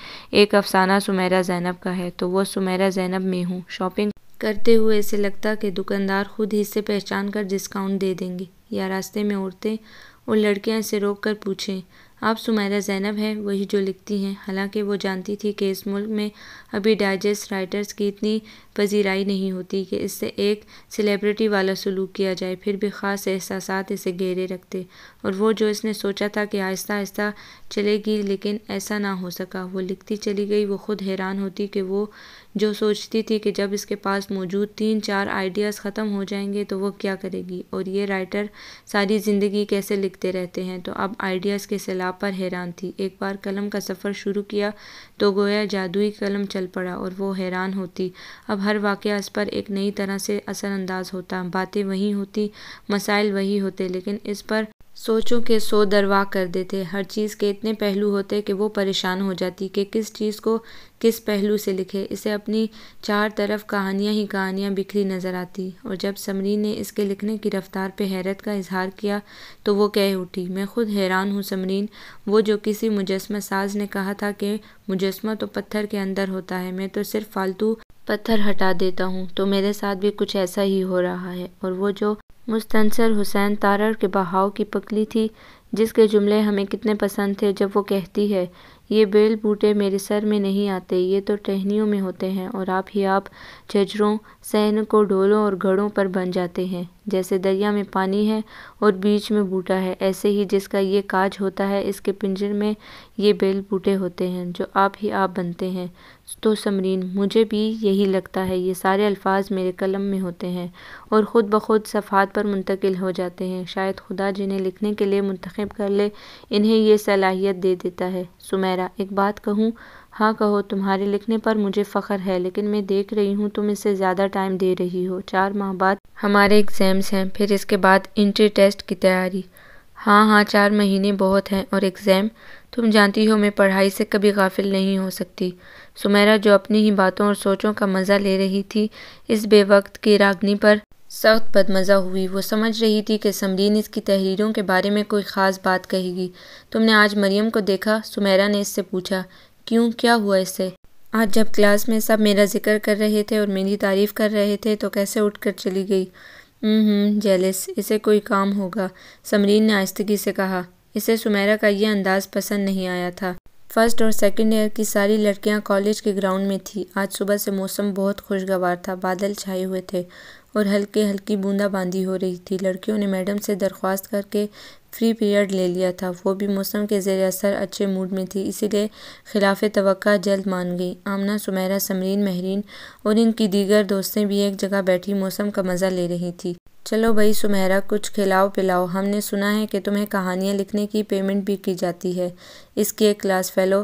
एक अफसाना सुमेरा जैनब का है तो वह सुमेरा जैनब में हूँ शॉपिंग करते हुए इसे लगता कि दुकानदार खुद ही इसे पहचान कर डिस्काउंट दे देंगे या रास्ते में औरतें और लड़कियां इसे रोक कर पूछें आप सुमैरा जैनब हैं वही जो लिखती हैं हालांकि वो जानती थी कि इस मुल्क में अभी डाइजेस्ट राइटर्स की इतनी पजीराई नहीं होती कि इससे एक सेलिब्रिटी वाला सलूक किया जाए फिर भी ख़ास एहसास इसे घेरे रखते और वो जो इसने सोचा था कि आहिस्ता आहिस्ता चलेगी लेकिन ऐसा ना हो सका वो लिखती चली गई वो खुद हैरान होती कि वो जो सोचती थी कि जब इसके पास मौजूद तीन चार आइडियाज़ ख़त्म हो जाएंगे तो वो क्या करेगी और ये राइटर सारी ज़िंदगी कैसे लिखते रहते हैं तो अब आइडियाज़ के सैलाब पर हैरान थी एक बार कलम का सफ़र शुरू किया तो गोया जादुई कलम चल पड़ा और वो हैरान होती अब हर वाक़ इस पर एक नई तरह से असरअंदाज होता बातें वही होती मसाइल वही होते लेकिन इस पर सोचों के सो दरवा कर देते हर चीज़ के इतने पहलू होते कि वो परेशान हो जाती कि किस चीज़ को किस पहलू से लिखे इसे अपनी चार तरफ कहानियाँ ही कहानियाँ बिखरी नज़र आती और जब समरीन ने इसके लिखने की रफ़्तार पे हैरत का इजहार किया तो वो कह उठी मैं खुद हैरान हूँ समरीन वो जो किसी मुजस्मा साज ने कहा था कि मुजस्मा तो पत्थर के अंदर होता है मैं तो सिर्फ फालतू पत्थर हटा देता हूँ तो मेरे साथ भी कुछ ऐसा ही हो रहा है और वो जो मुस्तंसर हुसैन तारर के बहाव की पकली थी जिसके जुमले हमें कितने पसंद थे जब वो कहती है ये बेल बूटे मेरे सर में नहीं आते ये तो टहनियों में होते हैं और आप ही आप झजरों सैनिकों ढोलों और घड़ों पर बन जाते हैं जैसे दरिया में पानी है और बीच में बूटा है ऐसे ही जिसका ये काज होता है इसके पिंजर में ये बेल बूटे होते हैं जो आप ही आप बनते हैं तो समरीन मुझे भी यही लगता है ये सारे अल्फाज मेरे कलम में होते हैं और ख़ुद ब खुद सफ़ात पर मुंतकिल हो जाते हैं शायद खुदा जिन्हें लिखने के लिए मुंतखब कर ले इन्हें यह सलाहियत दे देता है सुमेरा एक बात कहूँ हाँ कहो तुम्हारे लिखने पर मुझे फ़ख्र है लेकिन मैं देख रही हूँ तुम इससे ज़्यादा टाइम दे रही हो चार माह बाद हमारे एग्ज़ाम्स हैं फिर इसके बाद इंट्री टेस्ट की तैयारी हाँ हाँ चार महीने बहुत हैं और एग्ज़ाम तुम जानती हो मैं पढ़ाई से कभी गाफिल नहीं हो सकती सुमेरा जो अपनी ही बातों और सोचों का मज़ा ले रही थी इस बेवक्त की रागनी पर सख्त बदमज़ा हुई वो समझ रही थी कि समरीन इसकी तहरीरों के बारे में कोई ख़ास बात कहेगी तुमने आज मरियम को देखा सुमेरा ने इससे पूछा क्यों क्या हुआ इससे आज जब क्लास में सब मेरा जिक्र कर रहे थे और मेरी तारीफ़ कर रहे थे तो कैसे उठकर चली गई जेलिस हम्म, इसे कोई काम होगा समरीन ने आस्तगी से कहा इसे सुमेरा का यह अंदाज़ पसंद नहीं आया था फर्स्ट और सेकंड ईयर की सारी लड़कियां कॉलेज के ग्राउंड में थी आज सुबह से मौसम बहुत खुशगवार था बादल छाए हुए थे और हल्की हल्की बूंदाबांदी हो रही थी लड़कियों ने मैडम से दरख्वास्त करके फ्री पीरियड ले लिया था वो भी मौसम के जेर असर अच्छे मूड में थी इसीलिए खिलाफ तो जल्द मान गई आमना सुमेरा समरीन महरीन और इनकी दीगर दोस्तें भी एक जगह बैठी मौसम का मज़ा ले रही थी चलो भाई सुमेरा कुछ खिलाओ पिलाओ हमने सुना है कि तुम्हें कहानियाँ लिखने की पेमेंट भी की जाती है इसकी एक क्लास फेलो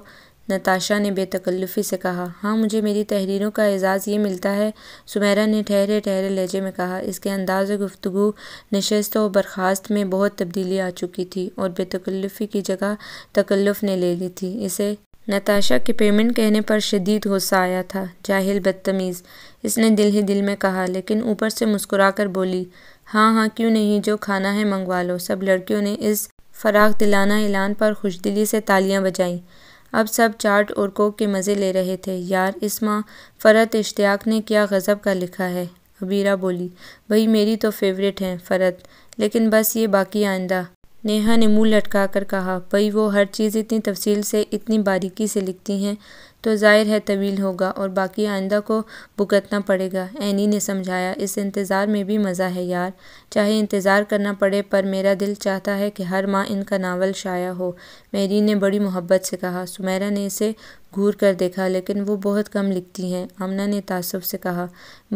नताशा ने बेतकल्लुफ़ी से कहा हाँ मुझे मेरी तहरीरों का एजाज़ ये मिलता है सुमेरा ने ठहरे ठहरे लहजे में कहा इसके अंदाज गुफ्तु नशस्त और बर्खास्त में बहुत तब्दीली आ चुकी थी और बेतकल्लुफ़ी की जगह तकल्लुफ़ ने ले ली थी इसे नताशा के पेमेंट कहने पर शदीद गुस्सा आया था जाहिल बदतमीज़ इसने दिल ही दिल में कहा लेकिन ऊपर से मुस्कुराकर बोली हाँ हाँ क्यों नहीं जो खाना है मंगवा लो सब लड़कियों ने इस फराग दिलाना ऐलान पर खुशदिली से तालियां बजाईं अब सब चाट और कोक के मज़े ले रहे थे यार इस माँ फ़रत इश्तियाक ने क्या गज़ब का लिखा है अबीरा बोली भई मेरी तो फेवरेट हैं फ़रत लेकिन बस ये बाकी आइंदा नेहा ने मुंह लटका कर कहा भई वो हर चीज़ इतनी तफसील से इतनी बारीकी से लिखती हैं तो जाहिर है तवील होगा और बाकी आइंदा को भुगतना पड़ेगा एनी ने समझाया इस इंतज़ार में भी मज़ा है यार चाहे इंतज़ार करना पड़े पर मेरा दिल चाहता है कि हर माह इनका नावल शाया हो मेरी ने बड़ी मोहब्बत से कहा सुमेरा ने इसे घूर कर देखा लेकिन वो बहुत कम लिखती हैं आमना ने तासब से कहा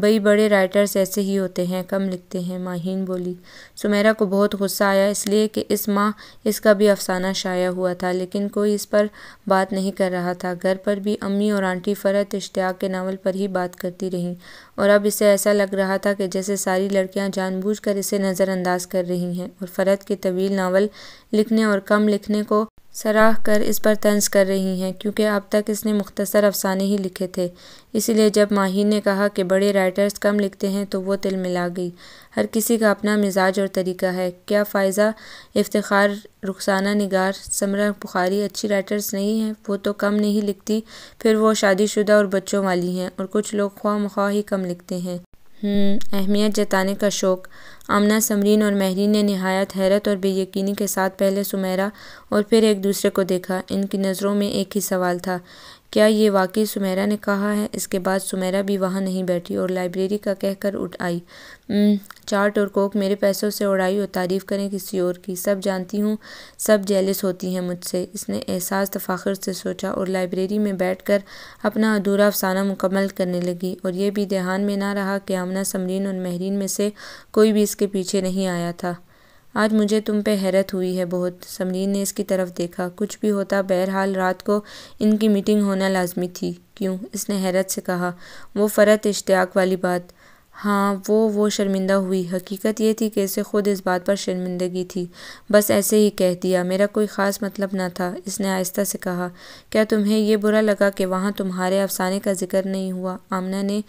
भई बड़े राइटर्स ऐसे ही होते हैं कम लिखते हैं माहीन बोली सुमेरा को बहुत गु़स्सा आया इसलिए कि इस माह इसका भी अफ़साना शाया हुआ था लेकिन कोई इस पर बात नहीं कर रहा था घर पर भी अम्मी और आंटी फ़रत इश्तियाक के नावल पर ही बात करती रहीं और अब इसे ऐसा लग रहा था कि जैसे सारी लड़कियाँ जानबूझ इसे नज़रअंदाज कर रही हैं और फ़रत के तवील नावल लिखने और कम लिखने को सराह कर इस पर तंज कर रही हैं क्योंकि अब तक इसने मुख्तसर अफसाने ही लिखे थे इसलिए जब माहिर ने कहा कि बड़े राइटर्स कम लिखते हैं तो वो तिल मिला गई हर किसी का अपना मिजाज और तरीका है क्या फ़ायज़ा इफ्तार रुखसाना निगार समरा बुखारी अच्छी राइटर्स नहीं हैं वो तो कम नहीं लिखती फिर वो शादीशुदा और बच्चों वाली हैं और कुछ लोग ख्वा मख्वा ही कम लिखते हैं हम्म, अहमियत जताने का शौक़ आमना समरीन और महरीन ने नहायत हैरत और बेयकीनी के साथ पहले सुमेरा और फिर एक दूसरे को देखा इनकी नज़रों में एक ही सवाल था क्या ये वाकई सुमेरा ने कहा है इसके बाद सुमेरा भी वहाँ नहीं बैठी और लाइब्रेरी का कहकर उठ आई चार्ट और कोक मेरे पैसों से उड़ाई और तारीफ़ करें किसी और की सब जानती हूँ सब जेलिस होती हैं मुझसे इसने एहसास तफाखर से सोचा और लाइब्रेरी में बैठकर अपना अधूरा अफसाना मुकम्मल करने लगी और यह भी ध्यान में ना रहा कि आमना समरीन और महरीन में से कोई भी इसके पीछे नहीं आया था आज मुझे तुम पे हैरत हुई है बहुत समरीन ने इसकी तरफ देखा कुछ भी होता बहरहाल रात को इनकी मीटिंग होना लाजमी थी क्यों इसने हैरत से कहा वो फ़रत इश्तियाक वाली बात हाँ वो वो शर्मिंदा हुई हकीकत ये थी कि इसे ख़ुद इस बात पर शर्मिंदगी थी बस ऐसे ही कह दिया मेरा कोई ख़ास मतलब ना था इसने आहिस्ता से कहा क्या तुम्हें यह बुरा लगा कि वहाँ तुम्हारे अफसाने का जिक्र नहीं हुआ आमना ने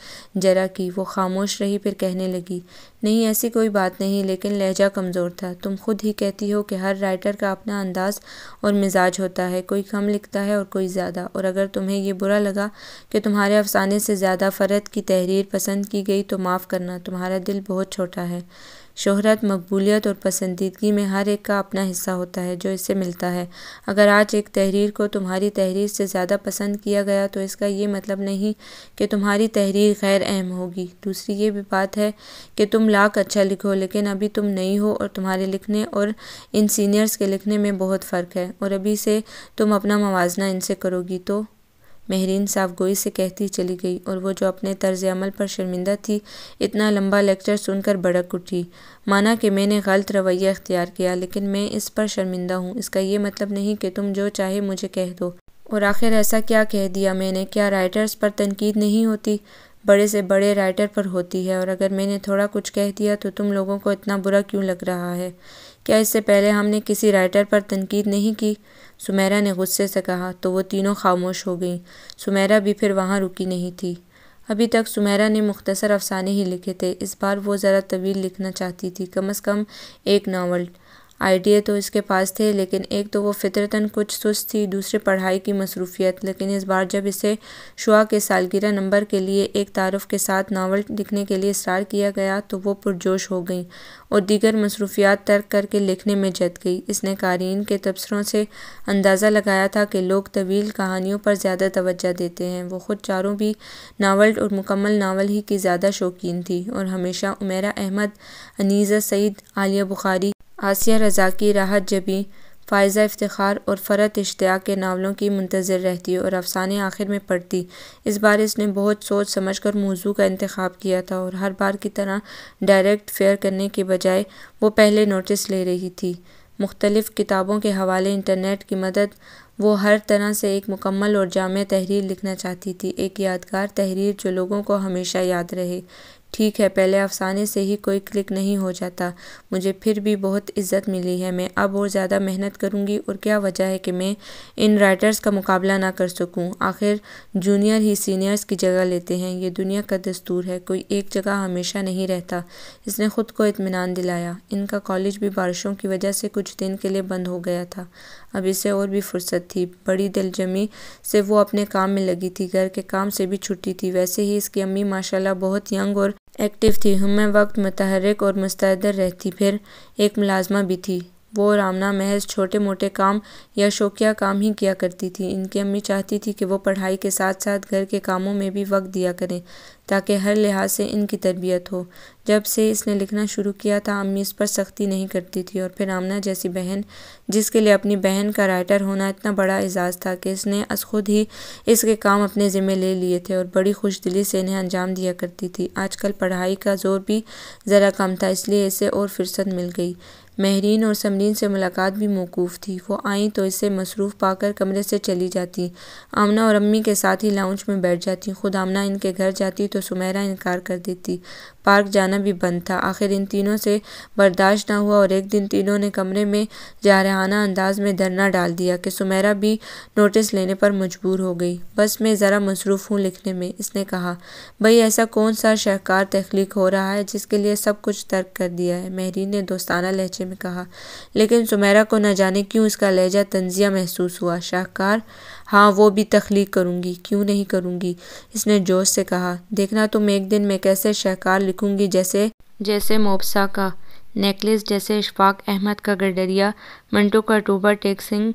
जरा की वो खामोश रही फिर कहने लगी नहीं ऐसी कोई बात नहीं लेकिन लहजा कमज़ोर था तुम खुद ही कहती हो कि हर राइटर का अपना अंदाज़ और मिजाज होता है कोई कम लिखता है और कोई ज़्यादा और अगर तुम्हें यह बुरा लगा कि तुम्हारे अफसाने से ज़्यादा फ़र्द की तहरीर पसंद की गई तो माफ़ करना तुम्हारा दिल बहुत छोटा है शोहरत मकबूलियत और पसंदीदगी में हर एक का अपना हिस्सा होता है जो इसे मिलता है अगर आज एक तहरीर को तुम्हारी तहरीर से ज़्यादा पसंद किया गया तो इसका ये मतलब नहीं कि तुम्हारी तहरीर गैर अहम होगी दूसरी ये भी बात है कि तुम लाख अच्छा लिखो लेकिन अभी तुम नई हो और तुम्हारे लिखने और इन सीनियर्स के लिखने में बहुत फ़र्क है और अभी से तुम अपना मुवजना इनसे करोगी तो महरीन साफ गोई से कहती चली गई और वो जो अपने तर्ज अमल पर शर्मिंदा थी इतना लंबा लेक्चर सुनकर भड़क उठी माना कि मैंने गलत रवैया अख्तियार किया लेकिन मैं इस पर शर्मिंदा हूँ इसका ये मतलब नहीं कि तुम जो चाहे मुझे कह दो और आखिर ऐसा क्या कह दिया मैंने क्या राइटर्स पर तनकीद नहीं होती बड़े से बड़े राइटर पर होती है और अगर मैंने थोड़ा कुछ कह दिया तो तुम लोगों को इतना बुरा क्यों लग रहा है क्या इससे पहले हमने किसी राइटर पर तनकीद नहीं की सुमेरा ने गुस्से से कहा तो वो तीनों खामोश हो गईं सुमेरा भी फिर वहाँ रुकी नहीं थी अभी तक सुमेरा ने मुख्तसर अफसाने ही लिखे थे इस बार वो ज़रा तवील लिखना चाहती थी कम अज़ कम एक नावल आइडिया तो इसके पास थे लेकिन एक तो वो फितरतन कुछ सुस्त थी दूसरे पढ़ाई की मसरूफियत लेकिन इस बार जब इसे शुआ के सालगिरह नंबर के लिए एक तारफ़ के साथ नावल लिखने के लिए इसरार किया गया तो वो पुरजोश हो गई और दीगर मसरूफियात तर्क करके लिखने में जत गई इसने कारीन के तबसरों से अंदाज़ा लगाया था कि लोग तवील कहानियों पर ज़्यादा तोज्जा देते हैं वो ख़ुद चारों भी नावल और मुकम्मल नावल ही की ज़्यादा शौकीन थी और हमेशा उमेरा अहमद अनीज़ा सईद आलिया बुखारी आसिया रज़ाकी राहत जबी फ़ायज़ा इफ्तार और फ़रत इश्तिया के नावलों की मंतज़र रहती और अफ़साने आखिर में पढ़ती इस बार इसने बहुत सोच समझ कर मौज़ू का इंतखा किया था और हर बार की तरह डायरेक्ट फेयर करने के बजाय वो पहले नोटिस ले रही थी मुख्तलिफ़ किताबों के हवाले इंटरनेट की मदद वो हर तरह से एक मुकम्मल और जाम तहरीर लिखना चाहती थी एक यादगार तहरीर जो लोगों को हमेशा याद रहे ठीक है पहले अफसाने से ही कोई क्लिक नहीं हो जाता मुझे फिर भी बहुत इज़्ज़त मिली है मैं अब और ज़्यादा मेहनत करूँगी और क्या वजह है कि मैं इन राइटर्स का मुकाबला ना कर सकूँ आखिर जूनियर ही सीनियर्स की जगह लेते हैं ये दुनिया का दस्तूर है कोई एक जगह हमेशा नहीं रहता इसने ख़ुद को इतमान दिलाया इनका कॉलेज भी बारिशों की वजह से कुछ दिन के लिए बंद हो गया था अब इसे और भी फुर्सत थी बड़ी दिलजमी से वो अपने काम में लगी थी घर के काम से भी छुट्टी थी वैसे ही इसकी अम्मी माशाल्लाह बहुत यंग और एक्टिव थी हमें वक्त मुतहरक और मुस्तर रहती फिर एक मुलाजमा भी थी वो रामना महज़ छोटे मोटे काम या शौकिया काम ही किया करती थी इनकी अम्मी चाहती थी कि वो पढ़ाई के साथ साथ घर के कामों में भी वक्त दिया करें ताकि हर लिहाज से इनकी तरबियत हो जब से इसने लिखना शुरू किया था अम्मी इस पर सख्ती नहीं करती थी और फिर आमना जैसी बहन जिसके लिए अपनी बहन का राइटर होना इतना बड़ा एजाज़ था कि इसने अस खुद ही इसके काम अपने ज़िम्मे ले लिए थे और बड़ी खुश दिली से इन्हें अंजाम दिया करती थी आजकल पढ़ाई का जोर भी ज़रा कम था इसलिए इसे और फिरसत मिल गई महरीन और समरीन से मुलाकात भी मौकूफ़ थी वो आईं तो इसे मसरूफ़ पाकर कमरे से चली जाती आमना और अम्मी के साथ ही लाउंज में बैठ जाती खुद आमना इनके घर जाती तो सुमेरा इनकार कर देती पार्क जाना भी बंद था आखिर इन तीनों से बर्दाश्त ना हुआ और एक दिन तीनों ने कमरे में जारहाना अंदाज में धरना डाल दिया कि सुमेरा भी नोटिस लेने पर मजबूर हो गई बस मैं ज़रा मसरूफ़ हूँ लिखने में इसने कहा भई ऐसा कौन सा शहकार तख्लीक हो रहा है जिसके लिए सब कुछ तर्क कर दिया है महरीन ने दोस्ताना लहजे में कहा लेकिन सुमेरा को न जाने क्यों इसका लहजा तंजिया महसूस हुआ शाहकार हाँ वो भी तख्लीक करूँगी क्यों नहीं करूँगी इसने जोश से कहा देखना तुम एक दिन मैं कैसे शाहकार लिखूँगी जैसे जैसे मोबसा का नेकलेस जैसे इशफाक अहमद का गडरिया मंटो का टूबा टेक सिंह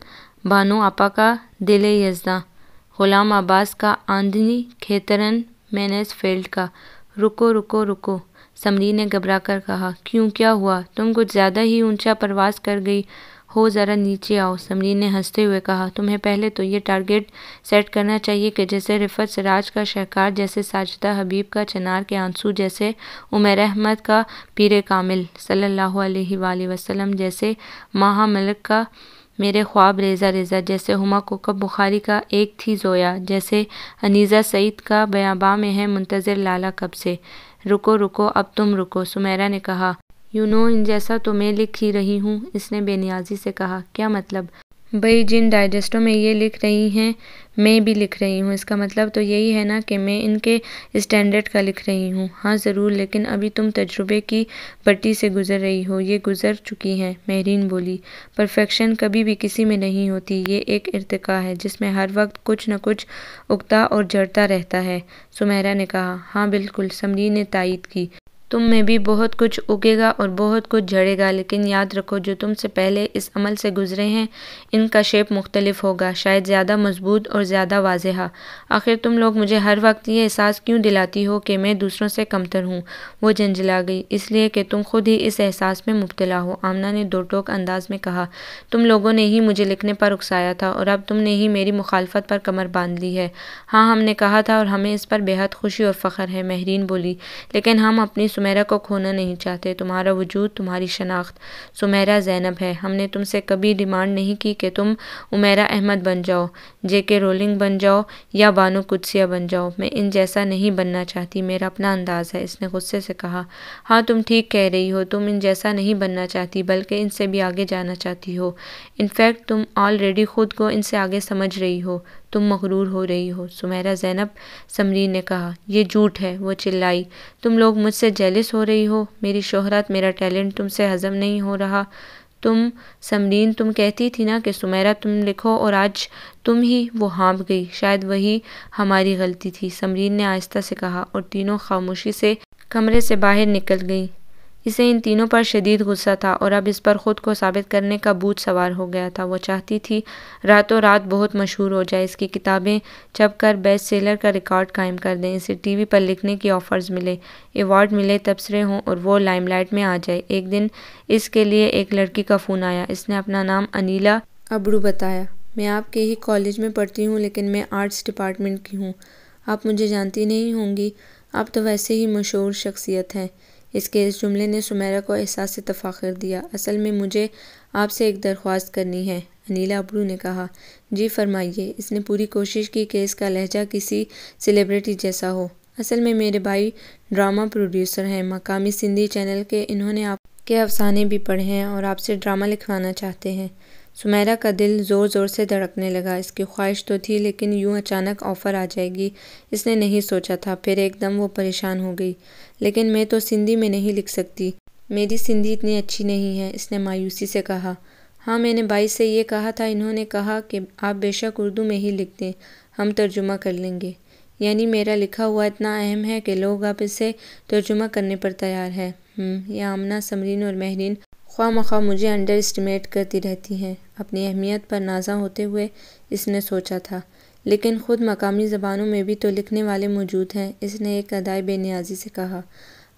बानो आपा का दिल यजदा गुलाम आबास का आंधनी खेतरन मैनेस फील्ड का रुको रुको रुको समरी ने घबराकर कहा क्यों क्या हुआ तुम कुछ ज़्यादा ही ऊंचा प्रवास कर गई हो ज़रा नीचे आओ समरी ने हंसते हुए कहा तुम्हें पहले तो ये टारगेट सेट करना चाहिए कि जैसे रिफत सराज का शहकार जैसे साजिदा हबीब का चनार के आंसू जैसे उमर अहमद का पीर कामिल सल्ला वसलम जैसे माह मलक का मेरे ख्वाब रेजा रेजा जैसे हुमा कोकब बुखारी का एक थी जोया जैसे अनीज़ा सईद का बयाबा में है मुंतज़र लाला कब से रुको रुको अब तुम रुको सुमेरा ने कहा यूनो इन जैसा तो मैं लिख ही रही हूँ इसने बेनियाजी से कहा क्या मतलब भाई जिन डाइजेस्टों में ये लिख रही हैं मैं भी लिख रही हूँ इसका मतलब तो यही है ना कि मैं इनके स्टैंडर्ड का लिख रही हूँ हाँ ज़रूर लेकिन अभी तुम तजुर्बे की पट्टी से गुज़र रही हो ये गुज़र चुकी हैं महरीन बोली परफेक्शन कभी भी किसी में नहीं होती ये एक इरतका है जिसमें हर वक्त कुछ न कुछ उगता और जड़ता रहता है सुमहरा ने कहा हाँ बिल्कुल समरीन ने तायद की तुम में भी बहुत कुछ उगेगा और बहुत कुछ झड़ेगा लेकिन याद रखो जो तुमसे पहले इस अमल से गुजरे हैं इनका शेप मुख्तलिफ होगा शायद ज़्यादा मजबूत और ज़्यादा वाजहा आखिर तुम लोग मुझे हर वक्त ये एहसास क्यों दिलाती हो कि मैं दूसरों से कमतर हूँ वो झंझला गई इसलिए कि तुम खुद ही इस एहसास में मुबतला हो आमना ने दो टोक अंदाज में कहा तुम लोगों ने ही मुझे लिखने पर उकसाया था और अब तुमने ही मेरी मुखालफत पर कमर बांध ली है हाँ हमने कहा था और हमें इस पर बेहद खुशी और फ़ख्र है महरीन बोली लेकिन हम अपनी सुमेरा को खोना नहीं चाहते तुम्हारा वजूद तुम्हारी शनाख्त सुमेरा जैनब है हमने तुमसे कभी डिमांड नहीं की कि तुम उमेरा अहमद बन जाओ जे के रोलिंग बन जाओ या बानो कुदसिया बन जाओ मैं इन जैसा नहीं बनना चाहती मेरा अपना अंदाज है इसने गुस्से से कहा हाँ तुम ठीक कह रही हो तुम इन जैसा नहीं बनना चाहती बल्कि इनसे भी आगे जाना चाहती हो इनफैक्ट तुम ऑलरेडी ख़ुद को इनसे आगे समझ रही हो तुम मकरूर हो रही हो सुमेरा जैनब समरीन ने कहा यह झूठ है वो चिल्लाई तुम लोग मुझसे जेलिस हो रही हो मेरी शोहरत मेरा टैलेंट तुमसे हजम नहीं हो रहा तुम समरीन तुम कहती थी ना कि सुमेरा तुम लिखो और आज तुम ही वो हाँप गई शायद वही हमारी गलती थी समरीन ने आहिस्ता से कहा और तीनों खामोशी से कमरे से बाहर निकल गई इसे इन तीनों पर शदीद गुस्सा था और अब इस पर ख़ुद को साबित करने का बूझ सवार हो गया था वो चाहती थी रातों रात बहुत मशहूर हो जाए इसकी किताबें छप कर बेस्ट सेलर का रिकॉर्ड कायम कर दें इसे टी वी पर लिखने की ऑफ़र्स मिले एवॉर्ड मिले तबसरे हों और वो लाइमलाइट में आ जाए एक दिन इसके लिए एक लड़की का फ़ोन आया इसने अपना नाम अनिला अबरू बताया मैं आपके ही कॉलेज में पढ़ती हूँ लेकिन मैं आर्ट्स डिपार्टमेंट की हूँ आप मुझे जानती नहीं होंगी आप तो वैसे ही मशहूर शख्सियत हैं इसके इस जुमले ने सुमेरा को एहसास तफाखिर दिया असल में मुझे आपसे एक दरख्वास्त करनी है अनिला अबरू ने कहा जी फरमाइए इसने पूरी कोशिश की कि इसका लहजा किसी सेलिब्रिटी जैसा हो असल में मेरे भाई ड्रामा प्रोड्यूसर हैं मकामी सिंधी चैनल के इन्होंने आपके अफसाने भी पढ़े हैं और आपसे ड्रामा लिखवाना चाहते हैं सुमेरा का दिल ज़ोर ज़ोर से धड़कने लगा इसकी ख्वाहिश तो थी लेकिन यूं अचानक ऑफ़र आ जाएगी इसने नहीं सोचा था फिर एकदम वो परेशान हो गई लेकिन मैं तो सिंधी में नहीं लिख सकती मेरी सिंधी इतनी अच्छी नहीं है इसने मायूसी से कहा हाँ मैंने बाई से ये कहा था इन्होंने कहा कि आप बेशक उर्दू में ही लिख दें हम तर्जुमा कर लेंगे यानी मेरा लिखा हुआ इतना अहम है कि लोग अब इसे तर्जुमा करने पर तैयार हैं हम्म, यह आमना समरीन और महरीन ख्वा मखा मुझे अंडर इस्टिमेट करती रहती हैं अपनी अहमियत पर नाजा होते हुए इसने सोचा था लेकिन ख़ुद मकामी ज़बानों में भी तो लिखने वाले मौजूद हैं इसने एक बे बेनियाजी से कहा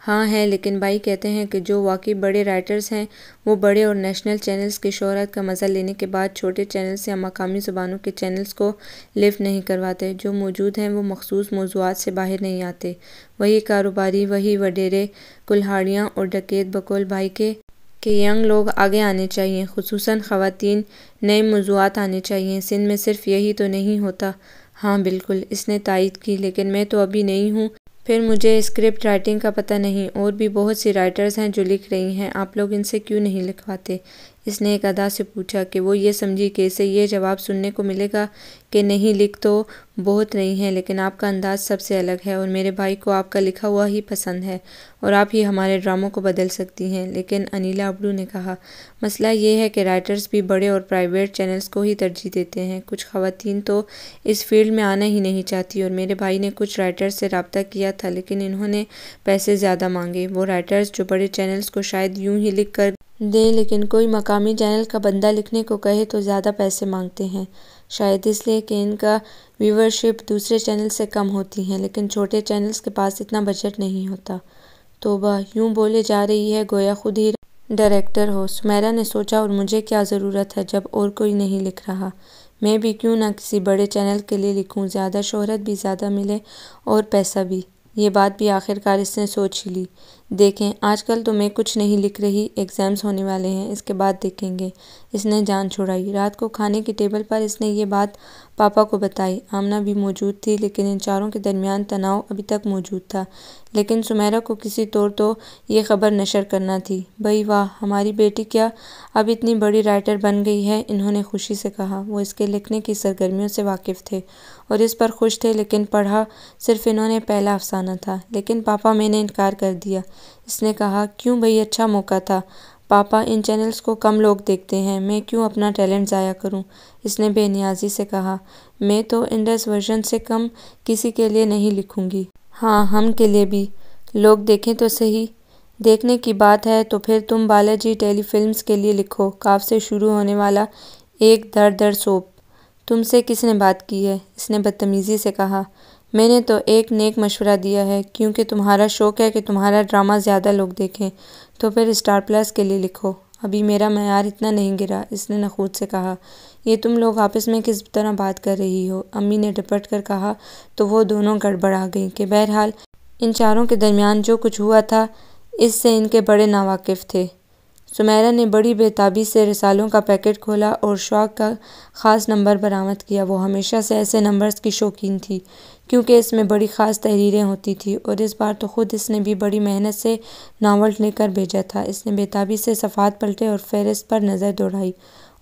हाँ हैं लेकिन भाई कहते हैं कि जो वाकई बड़े राइटर्स हैं वो बड़े और नेशनल चैनल्स की शहरत का मज़ा लेने के बाद छोटे चैनल्स या मकामी ज़बानों के चैनल्स को लिफ्ट नहीं करवाते जो मौजूद हैं वो मखसूस मौजूद से बाहर नहीं आते वही कारोबारी वही वडेरे कुल्हाड़ियाँ और डकेत बकोल भाई के कि यंग लोग आगे आने चाहिए खसूस ख़वान नए मौजूद आने चाहिए सिंध में सिर्फ़ यही तो नहीं होता हाँ बिल्कुल इसने तायद की लेकिन मैं तो अभी नहीं हूँ फिर मुझे स्क्रिप्ट राइटिंग का पता नहीं और भी बहुत सी राइटर्स हैं जो लिख रही हैं आप लोग इनसे क्यों नहीं लिखवाते इसने एक अदा से पूछा कि वो ये समझी कि इसे ये जवाब सुनने को मिलेगा कि नहीं लिख तो बहुत नहीं है लेकिन आपका अंदाज सबसे अलग है और मेरे भाई को आपका लिखा हुआ ही पसंद है और आप ही हमारे ड्रामों को बदल सकती हैं लेकिन अनिला अबड़ू ने कहा मसला ये है कि राइटर्स भी बड़े और प्राइवेट चैनल्स को ही तरजीह देते हैं कुछ खातन तो इस फील्ड में आना ही नहीं चाहती और मेरे भाई ने कुछ राइटर्स से रबता किया था लेकिन इन्होंने पैसे ज़्यादा मांगे वो राइटर्स जो बड़े चैनल्स को शायद यूँ ही लिख कर दें लेकिन कोई मकामी चैनल का बंदा लिखने को कहे तो ज़्यादा पैसे मांगते हैं शायद इसलिए कि इनका व्यूवरशिप दूसरे चैनल से कम होती है लेकिन छोटे चैनल्स के पास इतना बजट नहीं होता तो वह यूँ बोले जा रही है गोया खुद ही डायरेक्टर हो सुमेरा ने सोचा और मुझे क्या ज़रूरत है जब और कोई नहीं लिख रहा मैं भी क्यों ना किसी बड़े चैनल के लिए लिखूं ज़्यादा शोहरत भी ज़्यादा मिले और पैसा भी ये बात भी आखिरकार इसने सोच ही ली देखें आजकल तो मैं कुछ नहीं लिख रही एग्ज़ाम्स होने वाले हैं इसके बाद देखेंगे इसने जान छुड़ाई रात को खाने की टेबल पर इसने ये बात पापा को बताई। आमना भी मौजूद थी लेकिन इन चारों के दरमियान तनाव अभी तक मौजूद था। लेकिन सुमेरा को किसी तौर तो ये खबर नशर करना थी। भई वाह हमारी बेटी क्या अब इतनी बड़ी राइटर बन गई है इन्होंने खुशी से कहा। वो इसके लिखने की सरगर्मियों से वाकिफ़ थे और इस पर खुश थे लेकिन पढ़ा सिर्फ इन्होंने पहला अफ़साना था। लेकिन पापा मैंने इनकार कर दिया। इसने कहा, क्यों भई अच्छा मौका था। पापा इन चैनल्स को कम लोग देखते हैं मैं क्यों अपना टैलेंट ज़ाया करूं इसने बेनियाज़ी से कहा मैं तो इंडस वर्जन से कम किसी के लिए नहीं लिखूंगी हाँ हम के लिए भी लोग देखें तो सही देखने की बात है तो फिर तुम बालाजी टेली के लिए लिखो काफ से शुरू होने वाला एक दर दर सोप तुमसे किसने बात की है इसने बदतमीज़ी से कहा मैंने तो एक नेक मशवरा दिया है क्योंकि तुम्हारा शौक़ है कि तुम्हारा ड्रामा ज़्यादा लोग देखें तो फिर स्टार प्लस के लिए लिखो अभी मेरा मैार इतना नहीं गिरा इसने नखूद से कहा ये तुम लोग आपस में किस तरह बात कर रही हो अम्मी ने डपट कर कहा तो वो दोनों गड़बड़ा गई कि बहरहाल इन चारों के दरमियान जो कुछ हुआ था इससे इनके बड़े नावाकिफ़ थे सुमैरा ने बड़ी बेताबी से रिसालों का पैकेट खोला और शौक का ख़ास नंबर बरामद किया वो हमेशा से ऐसे नंबर्स की शौकीन थी क्योंकि इसमें बड़ी ख़ास तहरीरें होती थी और इस बार तो ख़ुद इसने भी बड़ी मेहनत से नावल लेकर भेजा था इसने बेताबी से सफ़ात पलटे और फहरिस्त पर नज़र दौड़ाई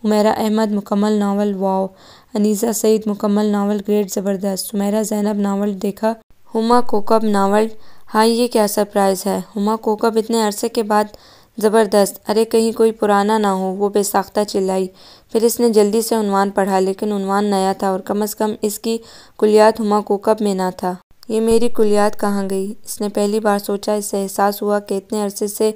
उमेरा अहमद मुकम्मल नावल वाओ अनीसा सईद मुकम्मल नावल ग्रेट ज़बरदस्त सुमेरा ज़ैनब नावल देखा हुमा कोकब नावल हाँ ये क्या सरप्राइज़ है हुमा कोकब इतने अरसे के बाद ज़बरदस्त अरे कहीं कोई पुराना ना हो वो बेसाख्ता चिल्लाई फिर इसने जल्दी से उनवान पढ़ा लेकिन उनवान नया था और कम अज़ कम इसकी कुलियात हुमा कोकब में ना था ये मेरी कुलियात कहाँ गई इसने पहली बार सोचा इससे एहसास हुआ कि इतने अरसे से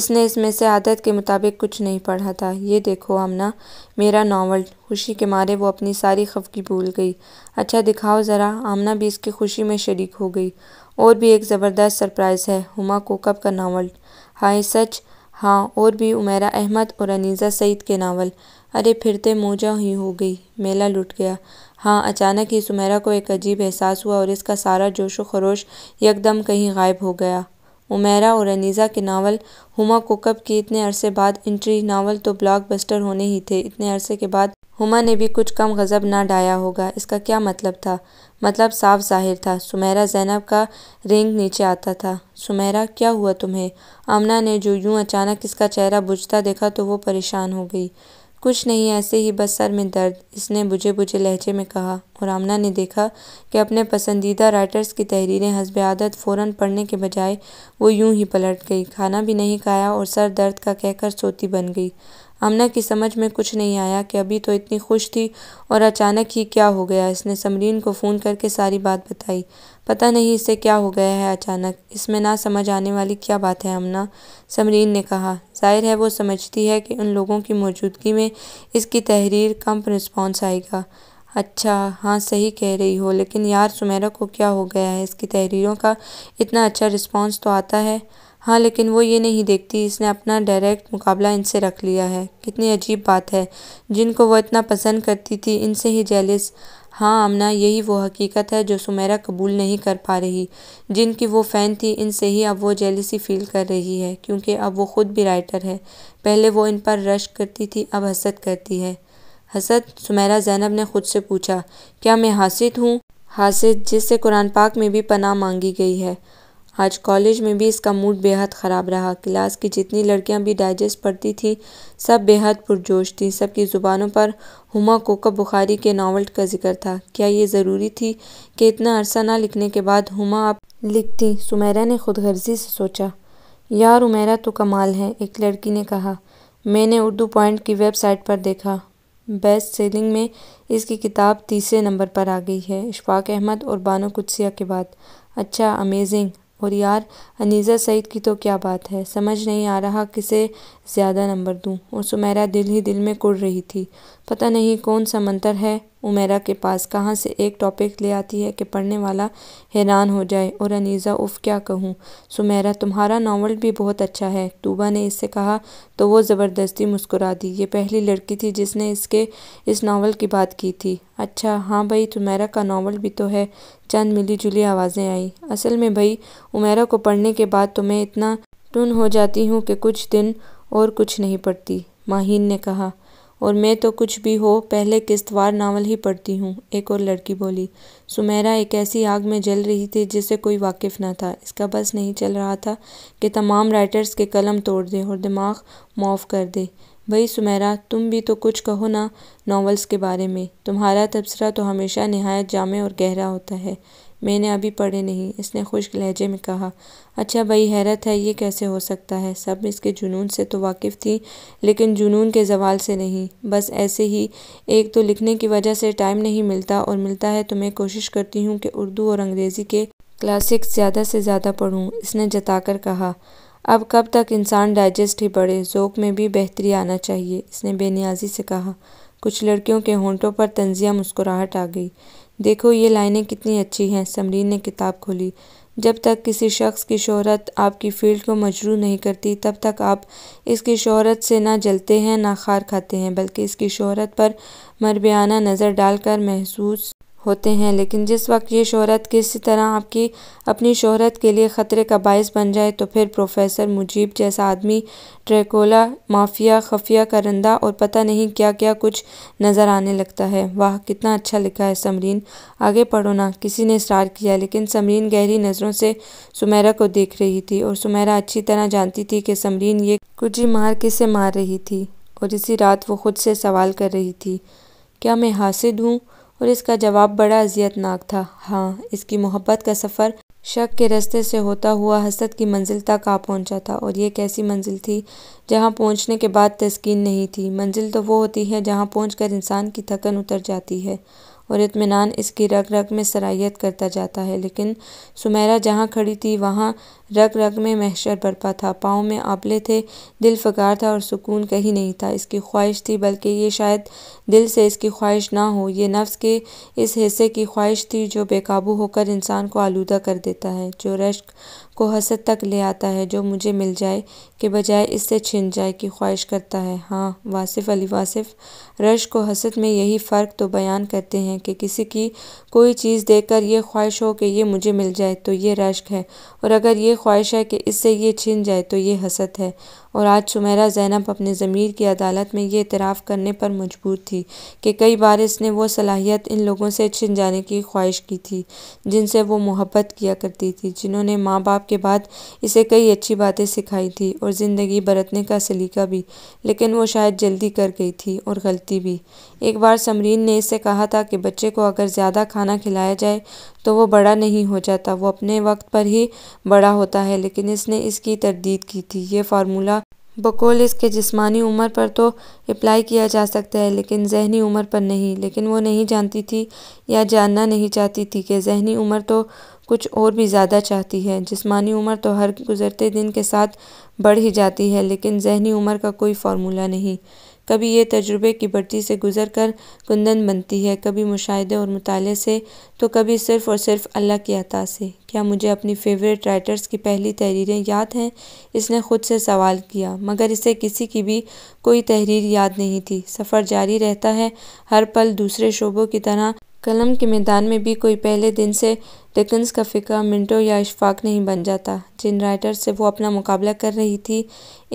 इसने इसमें से आदत के मुताबिक कुछ नहीं पढ़ा था ये देखो आमना मेरा नावल खुशी के मारे वो अपनी सारी खफकी भूल गई अच्छा दिखाओ ज़रा आमना भी इसकी खुशी में शरीक हो गई और भी एक ज़बरदस्त सरप्राइज़ है हुमा कोकब का नावल हाय सच हाँ और भी उमेरा अहमद और अनीज़ा सईद के नावल अरे फिरते तो मोजा ही हो गई मेला लुट गया हाँ अचानक ही सुमेरा को एक अजीब एहसास हुआ और इसका सारा जोश व खरोश यकदम कहीं गायब हो गया उमेरा और अनीज़ा के नावल हुमा कब की इतने अरसे बाद इंट्री नावल तो ब्लॉकबस्टर होने ही थे इतने अरसे के बाद हुमा ने भी कुछ कम गज़ब ना डाया होगा इसका क्या मतलब था मतलब साफ जाहिर था सुमेरा जैनब का रेंग नीचे आता था सुमेरा क्या हुआ तुम्हें आमना ने जो यूं अचानक इसका चेहरा बुझता देखा तो वो परेशान हो गई कुछ नहीं ऐसे ही बस सर में दर्द इसने बुझे बुझे लहजे में कहा और आमना ने देखा कि अपने पसंदीदा राइटर्स की तहरीरें हसब आदत फ़ौरन पढ़ने के बजाय वो यूं ही पलट गई खाना भी नहीं खाया और सर दर्द का कहकर सोती बन गई आमना की समझ में कुछ नहीं आया कि अभी तो इतनी खुश थी और अचानक ही क्या हो गया इसने समरीन को फ़ोन करके सारी बात बताई पता नहीं इसे क्या हो गया है अचानक इसमें ना समझ आने वाली क्या बात है अमना समरीन ने कहा जाहिर है वो समझती है कि उन लोगों की मौजूदगी में इसकी तहरीर कम रिस्पॉन्स आएगा अच्छा हाँ सही कह रही हो लेकिन यार सुमेरा को क्या हो गया है इसकी तहरीरों का इतना अच्छा रिस्पॉन्स तो आता है हाँ लेकिन वो ये नहीं देखती इसने अपना डायरेक्ट मुकाबला इनसे रख लिया है कितनी अजीब बात है जिनको वो इतना पसंद करती थी इनसे ही जेलिस हाँ आमना यही वो हकीकत है जो सुमेरा कबूल नहीं कर पा रही जिनकी वो फ़ैन थी इनसे ही अब वो जेलिसी फील कर रही है क्योंकि अब वो ख़ुद भी राइटर है पहले वो इन पर रश करती थी अब हसद करती है हसद सुमेरा जैनब ने ख़ुद से पूछा क्या मैं हासिद हूँ हासिद जिससे कुरान पाक में भी पनाह मांगी गई है आज कॉलेज में भी इसका मूड बेहद ख़राब रहा क्लास की जितनी लड़कियां भी डाइजेस्ट पढ़ती थीं सब बेहद पुरजोश थीं सबकी ज़ुबानों पर हुमा कोकब बुखारी के नावल का जिक्र था क्या ये ज़रूरी थी कि इतना अरसा ना लिखने के बाद हुमा अब लिखती सुमेरा ने खुद गर्जी से सोचा यार उमेरा तो कमाल है एक लड़की ने कहा मैंने उर्दू पॉइंट की वेबसाइट पर देखा बेस्ट सेलिंग में इसकी किताब तीसरे नंबर पर आ गई है इशफाक अहमद और बानो कुदसिया के बाद अच्छा अमेजिंग और यार अनीज़ा सईद की तो क्या बात है समझ नहीं आ रहा किसे ज़्यादा नंबर दूँ और सुमेरा दिल ही दिल में कुड़ रही थी पता नहीं कौन सा है उमेरा के पास कहाँ से एक टॉपिक ले आती है कि पढ़ने वाला हैरान हो जाए और अनीज़ा उफ़ क्या कहूँ सुमेरा तुम्हारा नावल भी बहुत अच्छा है तूबा ने इससे कहा तो वो ज़बरदस्ती मुस्कुरा दी ये पहली लड़की थी जिसने इसके इस नावल की बात की थी अच्छा हाँ भाई तुमेरा का नावल भी तो है चंद मिली जुली आवाज़ें आई असल में भाई उमेरा को पढ़ने के बाद तो मैं इतना टन हो जाती हूँ कि कुछ दिन और कुछ नहीं पढ़ती माहीन ने कहा और मैं तो कुछ भी हो पहले किस्तवार नावल ही पढ़ती हूँ एक और लड़की बोली सुमेरा एक ऐसी आग में जल रही थी जिससे कोई वाकिफ़ ना था इसका बस नहीं चल रहा था कि तमाम राइटर्स के कलम तोड़ दे और दिमाग मौफ कर दे भई सुमेरा तुम भी तो कुछ कहो ना नावल्स के बारे में तुम्हारा तबसरा तो हमेशा नहायत जामे और गहरा होता है मैंने अभी पढ़े नहीं इसने खुश्क लहजे में कहा अच्छा भाई हैरत है ये कैसे हो सकता है सब इसके जुनून से तो वाकिफ़ थी लेकिन जुनून के जवाल से नहीं बस ऐसे ही एक तो लिखने की वजह से टाइम नहीं मिलता और मिलता है तो मैं कोशिश करती हूँ कि उर्दू और अंग्रेज़ी के क्लासिक्स ज़्यादा से ज़्यादा पढ़ूँ इसने जताकर कहा अब कब तक इंसान डाइजेस्ट ही पढ़े जोक में भी बेहतरी आना चाहिए इसने बेनियाजी से कहा कुछ लड़कियों के होंठों पर तंजिया मुस्कुराहट आ गई देखो ये लाइनें कितनी अच्छी हैं समरीन ने किताब खोली जब तक किसी शख्स की शोहरत आपकी फील्ड को मजरू नहीं करती तब तक आप इसकी शोहरत से ना जलते हैं ना खार खाते हैं बल्कि इसकी शोहरत पर मरबियाना नज़र डालकर महसूस होते हैं लेकिन जिस वक्त ये शोहरत किसी तरह आपकी अपनी शोहरत के लिए ख़तरे का बायस बन जाए तो फिर प्रोफेसर मुजीब जैसा आदमी ट्रैकोला माफिया खफिया करंदा और पता नहीं क्या क्या कुछ नज़र आने लगता है वाह कितना अच्छा लिखा है समरीन आगे पढ़ो ना किसी ने स्टार किया लेकिन समरीन गहरी नज़रों से सुमेरा को देख रही थी और सुमेरा अच्छी तरह जानती थी कि समरीन ये ही मार किसे मार रही थी और इसी रात वो ख़ुद से सवाल कर रही थी क्या मैं हासिद हूँ और इसका जवाब बड़ा अजियतनाक था हाँ इसकी मोहब्बत का सफ़र शक के रास्ते से होता हुआ हसरत की मंजिल तक आ पहुँचा था और ये कैसी मंजिल थी जहाँ पहुँचने के बाद तस्किन नहीं थी मंजिल तो वो होती है पहुँच कर इंसान की थकन उतर जाती है और इतमान इसकी रग रग में सराहियत करता जाता है लेकिन सुमेरा जहाँ खड़ी थी वहाँ रग रग में महशर बरपा था पाँव में आपले थे दिल फगार था और सुकून कहीं नहीं था इसकी ख्वाहिश थी बल्कि ये शायद दिल से इसकी ख्वाहिश ना हो ये नफ्स के इस हिस्से की ख्वाहिश थी जो बेकाबू होकर इंसान को आलूदा कर देता है जो रश्क को हसद तक ले आता है जो मुझे मिल जाए के बजाय इससे छिन जाए की ख्वाहिश करता है हाँ वासिफ़ अली वासिफ़ रश्क को हसद में यही फ़र्क तो बयान करते हैं कि किसी की कोई चीज़ कर ये ख्वाहिश हो कि ये मुझे मिल जाए तो ये रश्क है और अगर ये ख्वाहिश है कि इससे ये छिन जाए तो ये हसद है और आज सुमेरा ज़ैनब अपने ज़मीर की अदालत में ये इतराफ़ करने पर मजबूर थी कि कई बार इसने वो सलाहियत इन लोगों से छिन जाने की ख्वाहिश की थी जिनसे वो मोहब्बत किया करती थी जिन्होंने माँ बाप के बाद इसे कई अच्छी बातें सिखाई थी और ज़िंदगी बरतने का सलीका भी लेकिन वो शायद जल्दी कर गई थी और गलती भी एक बार समरीन ने इससे कहा था कि बच्चे को अगर ज़्यादा खाना खिलाया जाए तो वो बड़ा नहीं हो जाता वो अपने वक्त पर ही बड़ा होता है लेकिन इसने इसकी तरदीद की थी ये फार्मूला बकौल इसके जिस्मानी उम्र पर तो अप्लाई किया जा सकता है लेकिन जहनी उम्र पर नहीं लेकिन वो नहीं जानती थी या जानना नहीं चाहती थी कि जहनी उम्र तो कुछ और भी ज़्यादा चाहती है जिस्मानी उम्र तो हर गुज़रते दिन के साथ बढ़ ही जाती है लेकिन जहनी उम्र का कोई फार्मूला नहीं कभी ये तजुर्बे की बढ़ती से गुज़र कर कुंदन बनती है कभी मुशाहे और मुताले से तो कभी सिर्फ़ और सिर्फ़ अल्लाह की अता से क्या मुझे अपनी फेवरेट राइटर्स की पहली तहरीरें याद हैं इसने ख़ुद से सवाल किया मगर इसे किसी की भी कोई तहरीर याद नहीं थी सफ़र जारी रहता है हर पल दूसरे शोबों की तरह कलम के मैदान में भी कोई पहले दिन से डिकन्स का फिका मिंटो या इशफाक नहीं बन जाता जिन राइटर से वो अपना मुकाबला कर रही थी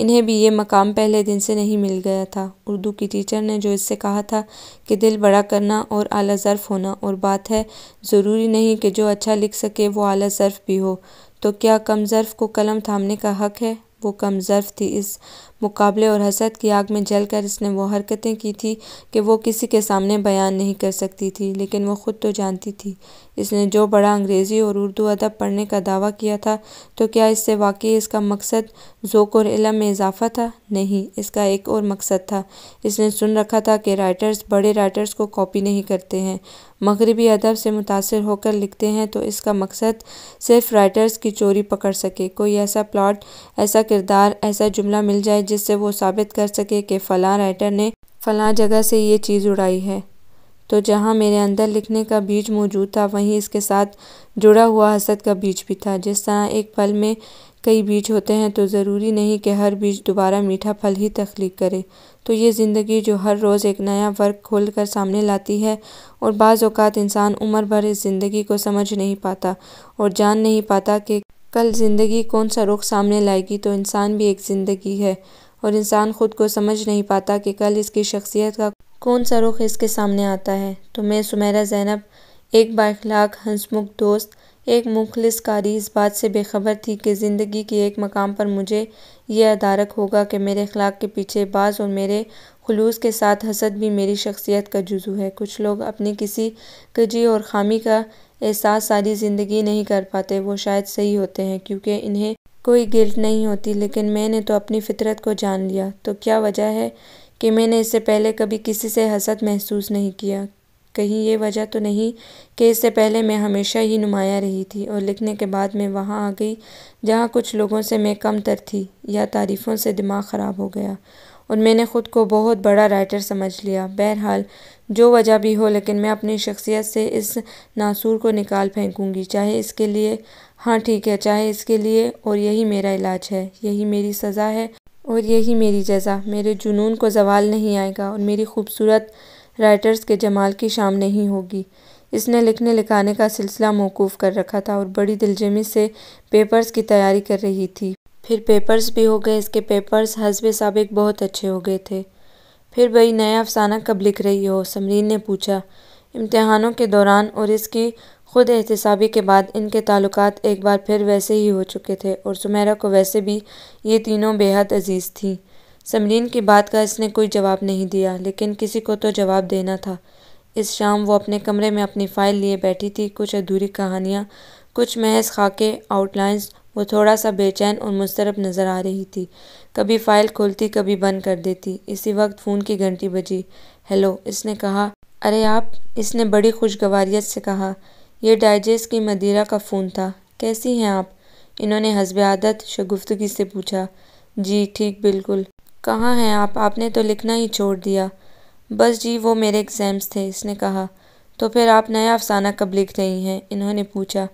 इन्हें भी ये मकाम पहले दिन से नहीं मिल गया था उर्दू की टीचर ने जो इससे कहा था कि दिल बड़ा करना और आला ज़र्फ़ होना और बात है ज़रूरी नहीं कि जो अच्छा लिख सके वो आला ज़र्फ़ भी हो तो क्या कम ज़र्फ़ को कलम थामने का हक़ है वो कम ज़र्फ़ थी इस मुकाबले और हसद की आग में जलकर इसने वो हरकतें की थी कि वो किसी के सामने बयान नहीं कर सकती थी लेकिन वो खुद तो जानती थी इसने जो बड़ा अंग्रेज़ी और उर्दू अदब पढ़ने का दावा किया था तो क्या इससे वाकई इसका मकसद ज़ोक और इलम में इजाफा था नहीं इसका एक और मकसद था इसने सुन रखा था कि राइटर्स बड़े राइटर्स को कॉपी नहीं करते हैं मगरबी अदब से मुतासर होकर लिखते हैं तो इसका मकसद सिर्फ राइटर्स की चोरी पकड़ सके कोई ऐसा प्लॉट ऐसा किरदार ऐसा जुमला मिल जाए जिससे वो साबित कर सके कि फ़लाँ राइटर ने फ़लाँ जगह से ये चीज़ उड़ाई है तो जहाँ मेरे अंदर लिखने का बीज मौजूद था वहीं इसके साथ जुड़ा हुआ हसद का बीज भी था जिस तरह एक पल में कई बीज होते हैं तो ज़रूरी नहीं कि हर बीज दोबारा मीठा फल ही तख्लीक करे तो ये ज़िंदगी जो हर रोज़ एक नया वर्क खोल कर सामने लाती है और बाज़ इंसान उम्र भर इस ज़िंदगी को समझ नहीं पाता और जान नहीं पाता कि कल ज़िंदगी कौन सा रुख सामने लाएगी तो इंसान भी एक ज़िंदगी है और इंसान ख़ुद को समझ नहीं पाता कि कल इसकी शख्सियत का कौन सा रुख इसके सामने आता है तो मैं सुमेरा जैनब एक बाखलाक हंसमुख दोस्त एक मुख़लिस क़ारी इस बात से बेखबर थी कि ज़िंदगी के एक मक़ाम पर मुझे यह अदारक होगा कि मेरे अख़लाक़ के पीछे बाज़ और मेरे खलूस के साथ हसद भी मेरी शख्सियत का जुजू है कुछ लोग अपनी किसी कजी और ख़ामी का एहसास सारी ज़िंदगी नहीं कर पाते वो शायद सही होते हैं क्योंकि इन्हें कोई गिल्ट नहीं होती लेकिन मैंने तो अपनी फ़ितरत को जान लिया तो क्या वजह है कि मैंने इससे पहले कभी किसी से हसद महसूस नहीं किया कहीं ये वजह तो नहीं कि इससे पहले मैं हमेशा ही नुमाया रही थी और लिखने के बाद मैं वहाँ आ गई जहाँ कुछ लोगों से मैं कम तर थी या तारीफ़ों से दिमाग ख़राब हो गया और मैंने ख़ुद को बहुत बड़ा राइटर समझ लिया बहरहाल जो वजह भी हो लेकिन मैं अपनी शख्सियत से इस नासूर को निकाल फेंकूँगी चाहे इसके लिए हाँ ठीक है चाहे इसके लिए और यही मेरा इलाज है यही मेरी सज़ा है और यही मेरी जजा मेरे जुनून को जवाल नहीं आएगा और मेरी खूबसूरत राइटर्स के जमाल की शाम नहीं होगी इसने लिखने लिखाने का सिलसिला मौकूफ़ कर रखा था और बड़ी दिलजमी से पेपर्स की तैयारी कर रही थी फिर पेपर्स भी हो गए इसके पेपर्स हसब सबक बहुत अच्छे हो गए थे फिर भाई नया अफसाना कब लिख रही हो समरीन ने पूछा इम्तहानों के दौरान और इसकी ख़ुद एहतसाबी के बाद इनके ताल्लुक एक बार फिर वैसे ही हो चुके थे और सुमेरा को वैसे भी ये तीनों बेहद अजीज़ थी समरीन की बात का इसने कोई जवाब नहीं दिया लेकिन किसी को तो जवाब देना था इस शाम वो अपने कमरे में अपनी फ़ाइल लिए बैठी थी कुछ अधूरी कहानियाँ कुछ महज खाके आउटलाइंस वो थोड़ा सा बेचैन और मुस्तरब नज़र आ रही थी कभी फ़ाइल खोलती कभी बंद कर देती इसी वक्त फ़ोन की घंटी बजी हेलो इसने कहा अरे आप इसने बड़ी खुशगवारियत से कहा यह डाइजेस्ट की मदीरा का फ़ोन था कैसी हैं आप इन्होंने हसब आदत शगुफ्तगी से पूछा जी ठीक बिल्कुल कहाँ हैं आप आपने तो लिखना ही छोड़ दिया बस जी वो मेरे एग्ज़ाम्स थे इसने कहा तो फिर आप नया अफसाना कब लिख रही हैं इन्होंने पूछा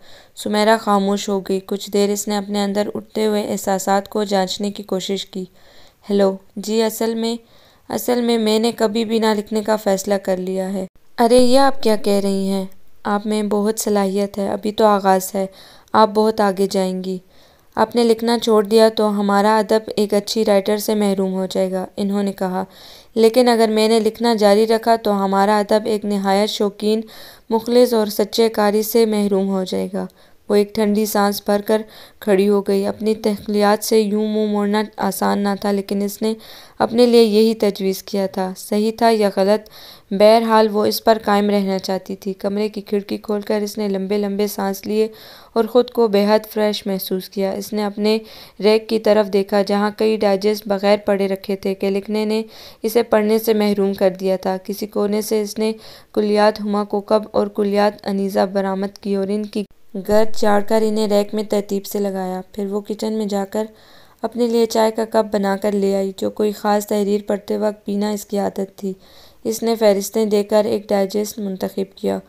सुमेरा खामोश हो गई कुछ देर इसने अपने अंदर उठते हुए एहसास को जांचने की कोशिश की हेलो जी असल में असल में मैंने कभी भी ना लिखने का फ़ैसला कर लिया है अरे ये आप क्या कह रही हैं आप में बहुत सलाहियत है अभी तो आगाज़ है आप बहुत आगे जाएंगी आपने लिखना छोड़ दिया तो हमारा अदब एक अच्छी राइटर से महरूम हो जाएगा इन्होंने कहा लेकिन अगर मैंने लिखना जारी रखा तो हमारा अदब एक नहायत शौकीन मुखलिस और सच्चे कारी से महरूम हो जाएगा वो एक ठंडी सांस भर कर खड़ी हो गई अपनी तहलियात से यूं मुंह मोड़ना आसान ना था लेकिन इसने अपने लिए यही तजवीज़ किया था सही था या गलत बहरहाल वो इस पर कायम रहना चाहती थी कमरे की खिड़की खोलकर इसने लंबे लंबे सांस लिए और ख़ुद को बेहद फ्रेश महसूस किया इसने अपने रैक की तरफ देखा जहाँ कई डाइजेस्ट बगैर पड़े रखे थे के लिखने ने इसे पढ़ने से महरूम कर दिया था किसी कोने से इसने कुलियात हुमा कोकब और कुलियात अनीज़ा बरामद की और इनकी गर्द चाड़कर इन्हें रैक में तरतीब से लगाया फिर वो किचन में जाकर अपने लिए चाय का कप बनाकर ले आई जो कोई ख़ास तहरीर पढ़ते वक्त पीना इसकी आदत थी इसने फ़हरिस्तें देकर एक डाइजेस्ट मुंतखब किया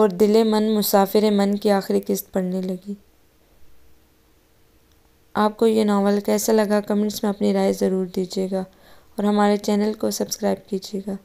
और दिले मन मुसाफिर मन की आखिरी किस्त पढ़ने लगी आपको ये नावल कैसा लगा कमेंट्स में अपनी राय ज़रूर दीजिएगा और हमारे चैनल को सब्सक्राइब कीजिएगा